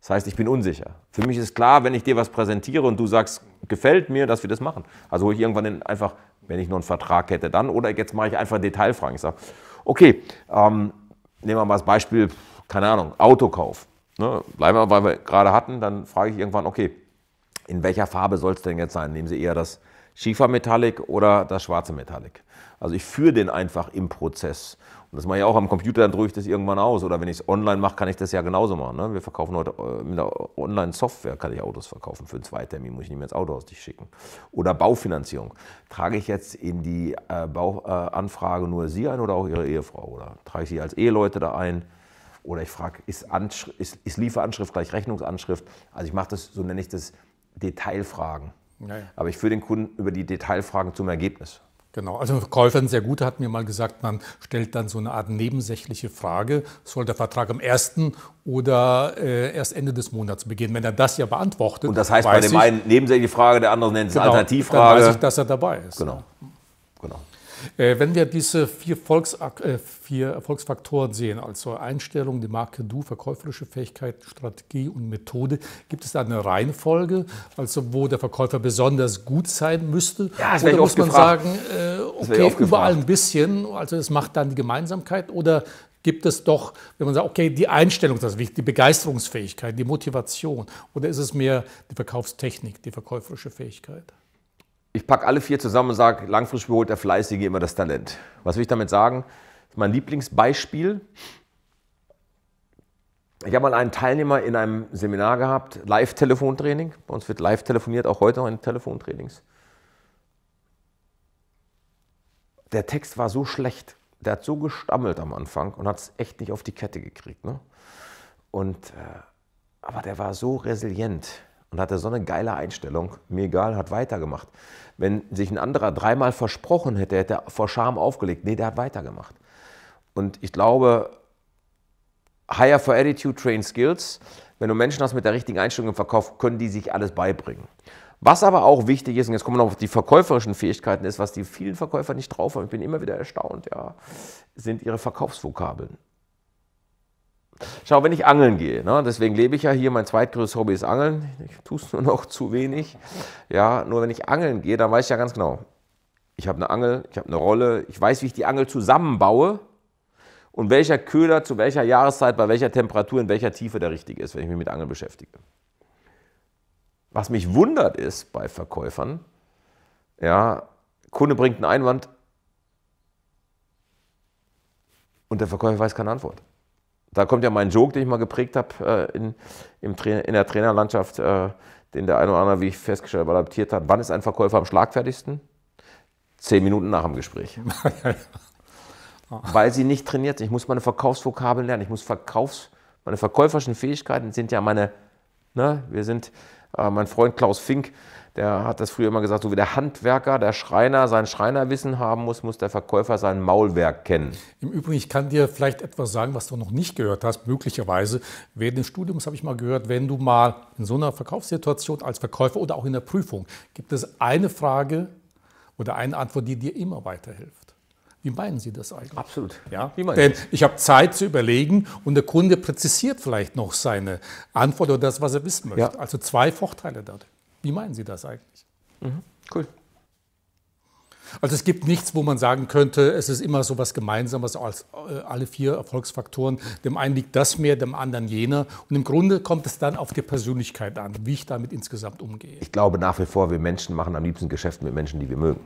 Das heißt, ich bin unsicher. Für mich ist klar, wenn ich dir was präsentiere und du sagst, gefällt mir, dass wir das machen. Also hole ich irgendwann einfach, wenn ich nur einen Vertrag hätte, dann. Oder jetzt mache ich einfach Detailfragen. Ich sage, okay, ähm, nehmen wir mal das Beispiel, keine Ahnung, Autokauf. Ne? Bleiben wir, weil wir gerade hatten, dann frage ich irgendwann, okay, in welcher Farbe soll es denn jetzt sein? Nehmen Sie eher das Schiefermetallic oder das schwarze Metallic? Also ich führe den einfach im Prozess. Und das mache ich auch am Computer, dann drücke ich das irgendwann aus. Oder wenn ich es online mache, kann ich das ja genauso machen. Ne? Wir verkaufen heute äh, mit einer Online-Software, kann ich Autos verkaufen. Für einen Zweitermin muss ich nicht mehr ins Auto aus dich schicken. Oder Baufinanzierung. Trage ich jetzt in die äh, Bauanfrage äh, nur Sie ein oder auch Ihre Ehefrau? Oder trage ich Sie als Eheleute da ein? Oder ich frage, ist, ist, ist, Lieferanschrift gleich Rechnungsanschrift? Also ich mache das, so nenne ich das, Detailfragen. Ja, ja. Aber ich führe den Kunden über die Detailfragen zum Ergebnis. Genau, also ein Käufer, ein sehr guter, hat mir mal gesagt, man stellt dann so eine Art nebensächliche Frage, soll der Vertrag am 1. oder äh, erst Ende des Monats beginnen? Wenn er das ja beantwortet. Und das heißt, bei dem ich, einen nebensächliche Frage, der andere nennt es genau, Alternativfrage. Dann weiß ich, dass er dabei ist. Genau, genau. Äh, wenn wir diese vier, Volksfak äh, vier Erfolgsfaktoren sehen, also Einstellung, die Marke Du, verkäuferische Fähigkeiten, Strategie und Methode, gibt es da eine Reihenfolge, also wo der Verkäufer besonders gut sein müsste? Ja, das oder muss man sagen, äh, okay, überall ein bisschen, also es macht dann die Gemeinsamkeit oder gibt es doch, wenn man sagt, okay, die Einstellung ist wichtig, die Begeisterungsfähigkeit, die Motivation oder ist es mehr die Verkaufstechnik, die verkäuferische Fähigkeit? ich packe alle vier zusammen und sage, langfristig beholt der Fleißige immer das Talent. Was will ich damit sagen? Das ist mein Lieblingsbeispiel. Ich habe mal einen Teilnehmer in einem Seminar gehabt, Live-Telefontraining. Bei uns wird live telefoniert, auch heute noch in Telefontrainings. Der Text war so schlecht, der hat so gestammelt am Anfang und hat es echt nicht auf die Kette gekriegt. Ne? Und, äh, aber der war so resilient und hatte so eine geile Einstellung. Mir egal, hat weitergemacht. Wenn sich ein anderer dreimal versprochen hätte, hätte er vor Scham aufgelegt. Nee, der hat weitergemacht. Und ich glaube, Hire for Attitude, Train Skills. Wenn du Menschen hast mit der richtigen Einstellung im Verkauf, können die sich alles beibringen. Was aber auch wichtig ist, und jetzt kommen wir noch auf die verkäuferischen Fähigkeiten, ist, was die vielen Verkäufer nicht drauf haben, ich bin immer wieder erstaunt, ja, sind ihre Verkaufsvokabeln. Schau, wenn ich angeln gehe, ne, deswegen lebe ich ja hier, mein zweitgrößtes Hobby ist Angeln. Ich tue es nur noch zu wenig. Ja, nur wenn ich angeln gehe, dann weiß ich ja ganz genau, ich habe eine Angel, ich habe eine Rolle, ich weiß, wie ich die Angel zusammenbaue und welcher Köder zu welcher Jahreszeit, bei welcher Temperatur, in welcher Tiefe der richtige ist, wenn ich mich mit Angeln beschäftige. Was mich wundert ist bei Verkäufern, ja, Kunde bringt einen Einwand und der Verkäufer weiß keine Antwort da kommt ja mein Joke, den ich mal geprägt habe äh, in, im in der Trainerlandschaft, äh, den der eine oder andere, wie ich festgestellt habe, adaptiert hat. Wann ist ein Verkäufer am schlagfertigsten? Zehn Minuten nach dem Gespräch. (laughs) Weil sie nicht trainiert sind. Ich muss meine Verkaufsvokabeln lernen. Ich muss Verkaufs-, meine verkäuferischen Fähigkeiten sind ja meine, ne, wir sind, äh, mein Freund Klaus Fink der hat das früher immer gesagt, so wie der Handwerker, der Schreiner sein Schreinerwissen haben muss, muss der Verkäufer sein Maulwerk kennen. Im Übrigen, ich kann dir vielleicht etwas sagen, was du noch nicht gehört hast, möglicherweise. Während des Studiums habe ich mal gehört, wenn du mal in so einer Verkaufssituation als Verkäufer oder auch in der Prüfung, gibt es eine Frage oder eine Antwort, die dir immer weiterhilft. Wie meinen Sie das eigentlich? Absolut. Ja? Wie meinen Denn ich habe Zeit zu überlegen und der Kunde präzisiert vielleicht noch seine Antwort oder das, was er wissen möchte. Ja. Also zwei Vorteile dadurch. Wie meinen Sie das eigentlich? Mhm. Cool. Also es gibt nichts, wo man sagen könnte, es ist immer so was Gemeinsames als äh, alle vier Erfolgsfaktoren. Dem einen liegt das mehr, dem anderen jener. Und im Grunde kommt es dann auf die Persönlichkeit an, wie ich damit insgesamt umgehe. Ich glaube nach wie vor, wir Menschen machen am liebsten Geschäfte mit Menschen, die wir mögen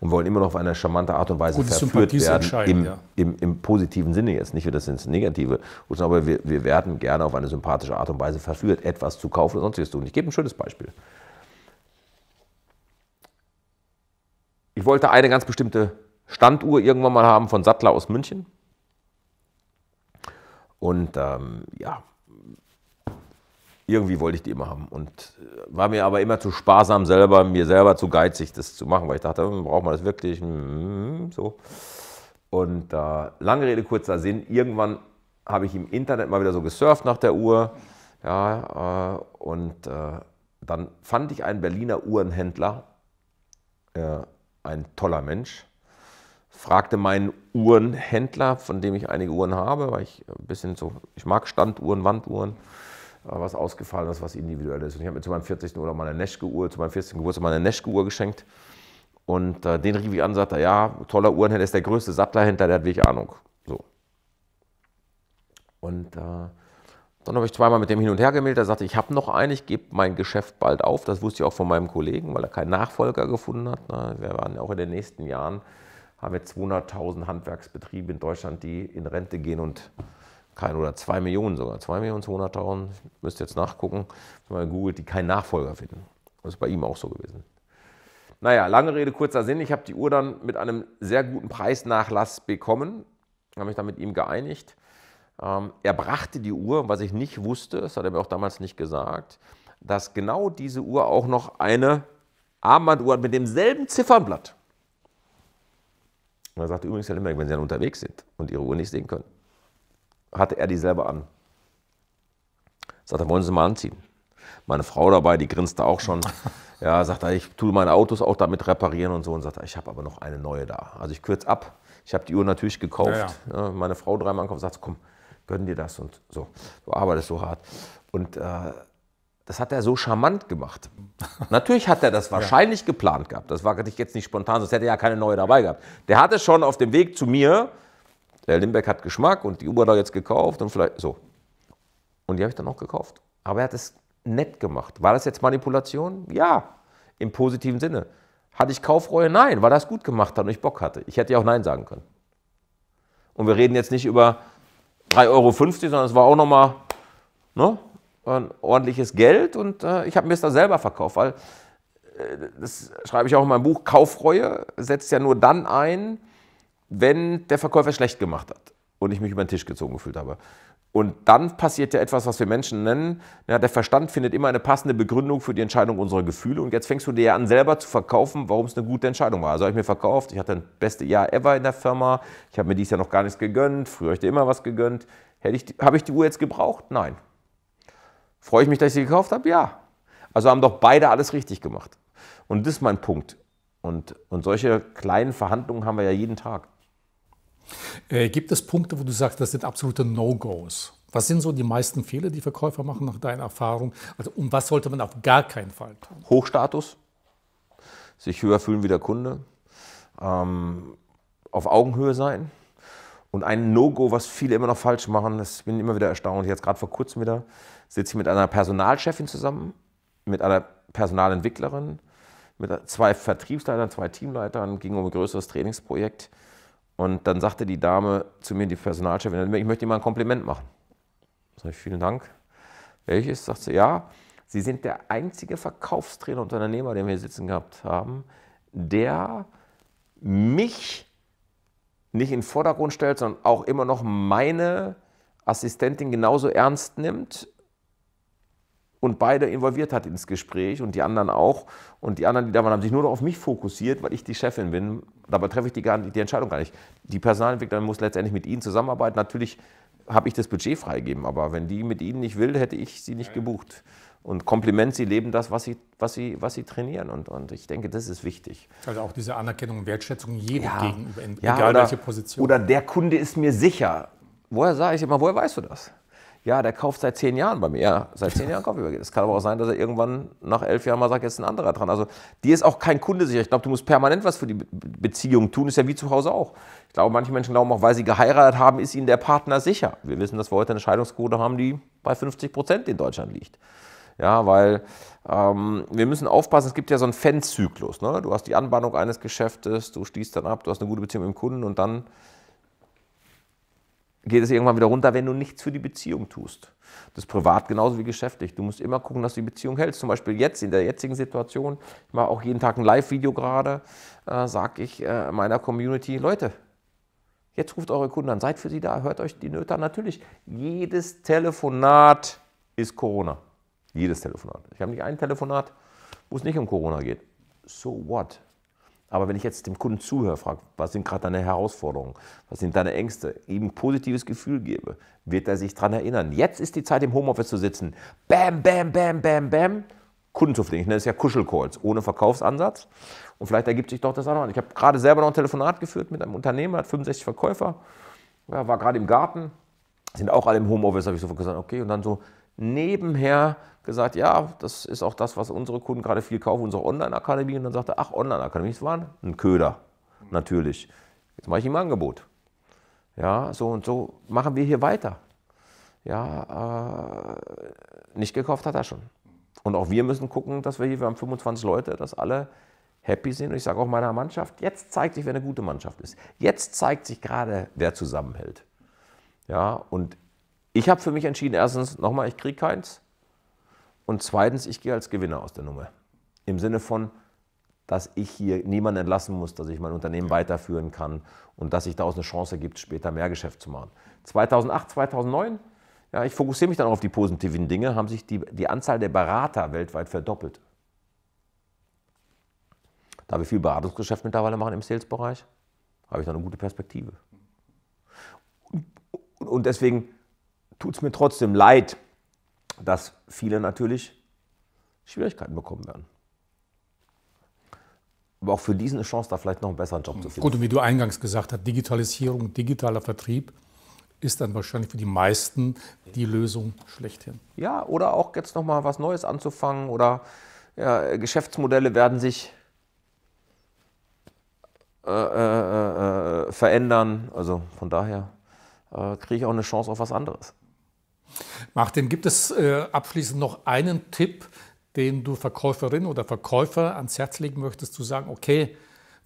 und wollen immer noch auf eine charmante Art und Weise Gut, verführt werden, im, ja. im, im, positiven Sinne jetzt, nicht wir das ins Negative, aber wir, wir werden gerne auf eine sympathische Art und Weise verführt, etwas zu kaufen und sonstiges tun. Ich gebe ein schönes Beispiel. Ich wollte eine ganz bestimmte Standuhr irgendwann mal haben von Sattler aus München. Und ähm, ja, irgendwie wollte ich die immer haben. Und äh, war mir aber immer zu sparsam selber, mir selber zu geizig, das zu machen, weil ich dachte, hm, braucht man das wirklich? Hm, hm, so. Und äh, lange Rede, kurzer Sinn, irgendwann habe ich im Internet mal wieder so gesurft nach der Uhr. Ja, äh, und äh, dann fand ich einen Berliner Uhrenhändler, äh, ein toller Mensch, fragte meinen Uhrenhändler, von dem ich einige Uhren habe, weil ich ein bisschen so, ich mag Standuhren, Wanduhren äh, was ausgefallen ist, was individuell ist. Und ich habe mir zu meinem 40. oder meiner Neschke-Uhr, zu meinem 40. Geburtstag meine Neschke-Uhr geschenkt. Und äh, den rief ich an, sagte, ja, toller Uhrenhändler, ist der größte Sattlerhändler, der hat wirklich Ahnung. So. Und äh, dann habe ich zweimal mit dem hin und her gemeldet. Er sagte, ich habe noch einen, ich gebe mein Geschäft bald auf. Das wusste ich auch von meinem Kollegen, weil er keinen Nachfolger gefunden hat. Na, ne? wir waren ja auch in den nächsten Jahren, haben wir 200.000 Handwerksbetriebe in Deutschland, die in Rente gehen und kein oder zwei Millionen sogar, zwei Millionen zweihunderttausend, müsst jetzt nachgucken, mal googelt, die keinen Nachfolger finden. Das ist bei ihm auch so gewesen. Naja, lange Rede, kurzer Sinn. Ich habe die Uhr dann mit einem sehr guten Preisnachlass bekommen, habe mich dann mit ihm geeinigt. Ähm, er brachte die Uhr, was ich nicht wusste, das hat er mir auch damals nicht gesagt, dass genau diese Uhr auch noch eine Armbanduhr hat mit demselben Ziffernblatt. Und er sagte übrigens, Herr Limberg, wenn Sie dann unterwegs sind und Ihre Uhr nicht sehen können, hatte er die selber an. Sagt er, wollen Sie mal anziehen? Meine Frau dabei, die grinste auch schon. (laughs) Ja, sagt er, ich tue meine Autos auch damit reparieren und so. Und sagt er, ich habe aber noch eine neue da. Also ich kürze ab. Ich habe die Uhr natürlich gekauft. Ja, ja. Meine Frau dreimal und sagt, komm, gönn dir das und so. Du arbeitest so hart. Und äh, das hat er so charmant gemacht. (laughs) Natürlich hat er das wahrscheinlich ja. geplant gehabt. Das war jetzt nicht spontan, sonst hätte er ja keine neue dabei gehabt. Der hatte schon auf dem Weg zu mir der Limbeck hat Geschmack und die Uber da jetzt gekauft und vielleicht so. Und die habe ich dann auch gekauft. Aber er hat es nett gemacht. War das jetzt Manipulation? Ja, im positiven Sinne. Hatte ich Kaufreue? Nein, weil er es gut gemacht hat und ich Bock hatte. Ich hätte ja auch Nein sagen können. Und wir reden jetzt nicht über 3,50 Euro, sondern es war auch nochmal ne, ein ordentliches Geld und äh, ich habe mir es dann selber verkauft, weil äh, das schreibe ich auch in meinem Buch, Kaufreue setzt ja nur dann ein, wenn der Verkäufer schlecht gemacht hat und ich mich über den Tisch gezogen gefühlt habe. Und dann passiert ja etwas, was wir Menschen nennen, ja, der Verstand findet immer eine passende Begründung für die Entscheidung unserer Gefühle. Und jetzt fängst du dir ja an, selber zu verkaufen, warum es eine gute Entscheidung war. Also habe ich mir verkauft, ich hatte das beste Jahr ever in der Firma, ich habe mir dieses Jahr noch gar nichts gegönnt, früher habe ich dir immer was gegönnt. Hätte ich, habe ich die Uhr jetzt gebraucht? Nein. Freue ich mich, dass ich sie gekauft habe? Ja. Also haben doch beide alles richtig gemacht. Und das ist mein Punkt. Und, und solche kleinen Verhandlungen haben wir ja jeden Tag. Äh, gibt es Punkte, wo du sagst, das sind absolute No-Gos? Was sind so die meisten Fehler, die Verkäufer machen nach deiner Erfahrung? Also, und was sollte man auf gar keinen Fall tun? Hochstatus, sich höher fühlen wie der Kunde, ähm, auf Augenhöhe sein. Und ein No-Go, was viele immer noch falsch machen, das bin immer wieder erstaunt. Jetzt gerade vor kurzem wieder sitze ich mit einer Personalchefin zusammen, mit einer Personalentwicklerin, mit zwei Vertriebsleitern, zwei Teamleitern, ging um ein größeres Trainingsprojekt. Und dann sagte die Dame zu mir, die Personalchefin, ich möchte Ihnen mal ein Kompliment machen. Sag ich, vielen Dank. Welches? Sagt sie, ja, Sie sind der einzige Verkaufstrainer und Unternehmer, den wir hier sitzen gehabt haben, der mich nicht in den Vordergrund stellt, sondern auch immer noch meine Assistentin genauso ernst nimmt und beide involviert hat ins Gespräch und die anderen auch. Und die anderen, die da waren, haben sich nur noch auf mich fokussiert, weil ich die Chefin bin, Dabei treffe ich die, gar, die Entscheidung gar nicht. Die Personalentwicklerin muss letztendlich mit Ihnen zusammenarbeiten. Natürlich habe ich das Budget freigegeben, aber wenn die mit Ihnen nicht will, hätte ich sie nicht gebucht. Und Kompliment, sie leben das, was sie, was sie, was sie trainieren. Und, und ich denke, das ist wichtig. Also auch diese Anerkennung und Wertschätzung jedem ja, gegenüber, in, ja, egal oder, welche Position. Oder der Kunde ist mir sicher. Woher sage ich immer, woher weißt du das? ja, der kauft seit zehn Jahren bei mir. Ja, seit zehn Jahren kaufe ich bei mir. Es kann aber auch sein, dass er irgendwann nach elf Jahren mal sagt, jetzt ist ein anderer dran. Also dir ist auch kein Kunde sicher. Ich glaube, du musst permanent was für die Beziehung tun. Ist ja wie zu Hause auch. Ich glaube, manche Menschen glauben auch, weil sie geheiratet haben, ist ihnen der Partner sicher. Wir wissen, dass wir heute eine Scheidungsquote haben, die bei 50 Prozent in Deutschland liegt. Ja, weil ähm, wir müssen aufpassen, es gibt ja so einen Fanzyklus. Ne? Du hast die Anbahnung eines Geschäftes, du stießt dann ab, du hast eine gute Beziehung mit dem Kunden und dann geht es irgendwann wieder runter, wenn du nichts für die Beziehung tust. Das ist privat genauso wie geschäftlich. Du musst immer gucken, dass du die Beziehung hältst. Zum Beispiel jetzt, in der jetzigen Situation, ich mache auch jeden Tag ein Live-Video gerade, äh, sage ich äh, meiner Community, Leute, jetzt ruft eure Kunden an, seid für sie da, hört euch die Nöte an. Natürlich, jedes Telefonat ist Corona. Jedes Telefonat. Ich habe nicht ein Telefonat, wo es nicht um Corona geht. So what? Aber wenn ich jetzt dem Kunden zuhöre, frage, was sind gerade deine Herausforderungen, was sind deine Ängste, ihm ein positives Gefühl gebe, wird er sich daran erinnern. Jetzt ist die Zeit, im Homeoffice zu sitzen. Bam, bam, bam, bam, bam. Kundenzufrieden. Ich nenne es ja Kuschelcalls, ohne Verkaufsansatz. Und vielleicht ergibt sich doch das auch noch. Ich habe gerade selber noch ein Telefonat geführt mit einem Unternehmer, hat 65 Verkäufer, ja, war gerade im Garten, sind auch alle im Homeoffice, habe ich sofort gesagt, okay. Und dann so nebenher gesagt, ja, das ist auch das, was unsere Kunden gerade viel kaufen, unsere Online-Akademie. Und dann sagte er, ach, Online-Akademie, das war ein Köder, mhm. natürlich. Jetzt mache ich ihm ein Angebot. Ja, so und so machen wir hier weiter. Ja, äh, nicht gekauft hat er schon. Und auch wir müssen gucken, dass wir hier, wir haben 25 Leute, dass alle happy sind. Und ich sage auch meiner Mannschaft, jetzt zeigt sich, wer eine gute Mannschaft ist. Jetzt zeigt sich gerade, wer zusammenhält. Ja, und ich habe für mich entschieden, erstens, nochmal, ich kriege keins. Und zweitens, ich gehe als Gewinner aus der Nummer. Im Sinne von, dass ich hier niemanden entlassen muss, dass ich mein Unternehmen weiterführen kann und dass sich daraus eine Chance gibt, später mehr Geschäft zu machen. 2008, 2009, ja, ich fokussiere mich dann auch auf die positiven Dinge, haben sich die, die Anzahl der Berater weltweit verdoppelt. Da wir viel Beratungsgeschäft mittlerweile machen im Sales-Bereich, habe ich da eine gute Perspektive. und deswegen tut es mir trotzdem leid, dass viele natürlich Schwierigkeiten bekommen werden. Aber auch für diesen eine Chance, da vielleicht noch einen besseren Job zu finden. Gut, und wie du eingangs gesagt hast, Digitalisierung, digitaler Vertrieb ist dann wahrscheinlich für die meisten die Lösung schlechthin. Ja, oder auch jetzt nochmal was Neues anzufangen oder ja, Geschäftsmodelle werden sich äh, äh, äh, äh verändern. Also von daher äh, kriege ich auch eine Chance auf was anderes. Martin, gibt es äh, abschließend noch einen Tipp, den du Verkäuferin oder Verkäufer ans Herz legen möchtest, zu sagen, okay,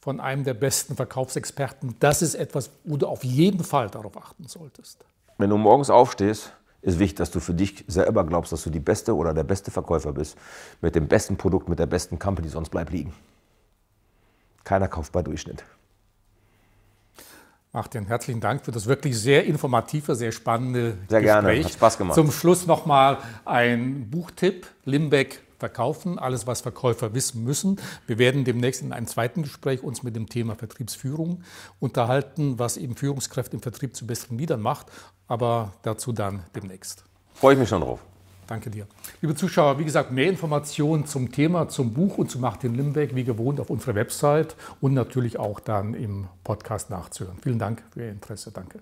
von einem der besten Verkaufsexperten, das ist etwas, wo du auf jeden Fall darauf achten solltest? Wenn du morgens aufstehst, ist wichtig, dass du für dich selber glaubst, dass du die beste oder der beste Verkäufer bist, mit dem besten Produkt, mit der besten Company, sonst bleib liegen. Keiner kauft bei Durchschnitt. Martin, herzlichen Dank für das wirklich sehr informative, sehr spannende sehr Gespräch. Sehr gerne, hat Spaß gemacht. Zum Schluss nochmal ein Buchtipp, Limbeck verkaufen, alles, was Verkäufer wissen müssen. Wir werden demnächst in einem zweiten Gespräch uns mit dem Thema Vertriebsführung unterhalten, was eben Führungskräfte im Vertrieb zu besseren Liedern macht, aber dazu dann demnächst. Freue ich mich schon drauf. Danke dir. Liebe Zuschauer, wie gesagt, mehr Informationen zum Thema, zum Buch und zu Martin Limbeck, wie gewohnt, auf unserer Website und natürlich auch dann im Podcast nachzuhören. Vielen Dank für Ihr Interesse. Danke.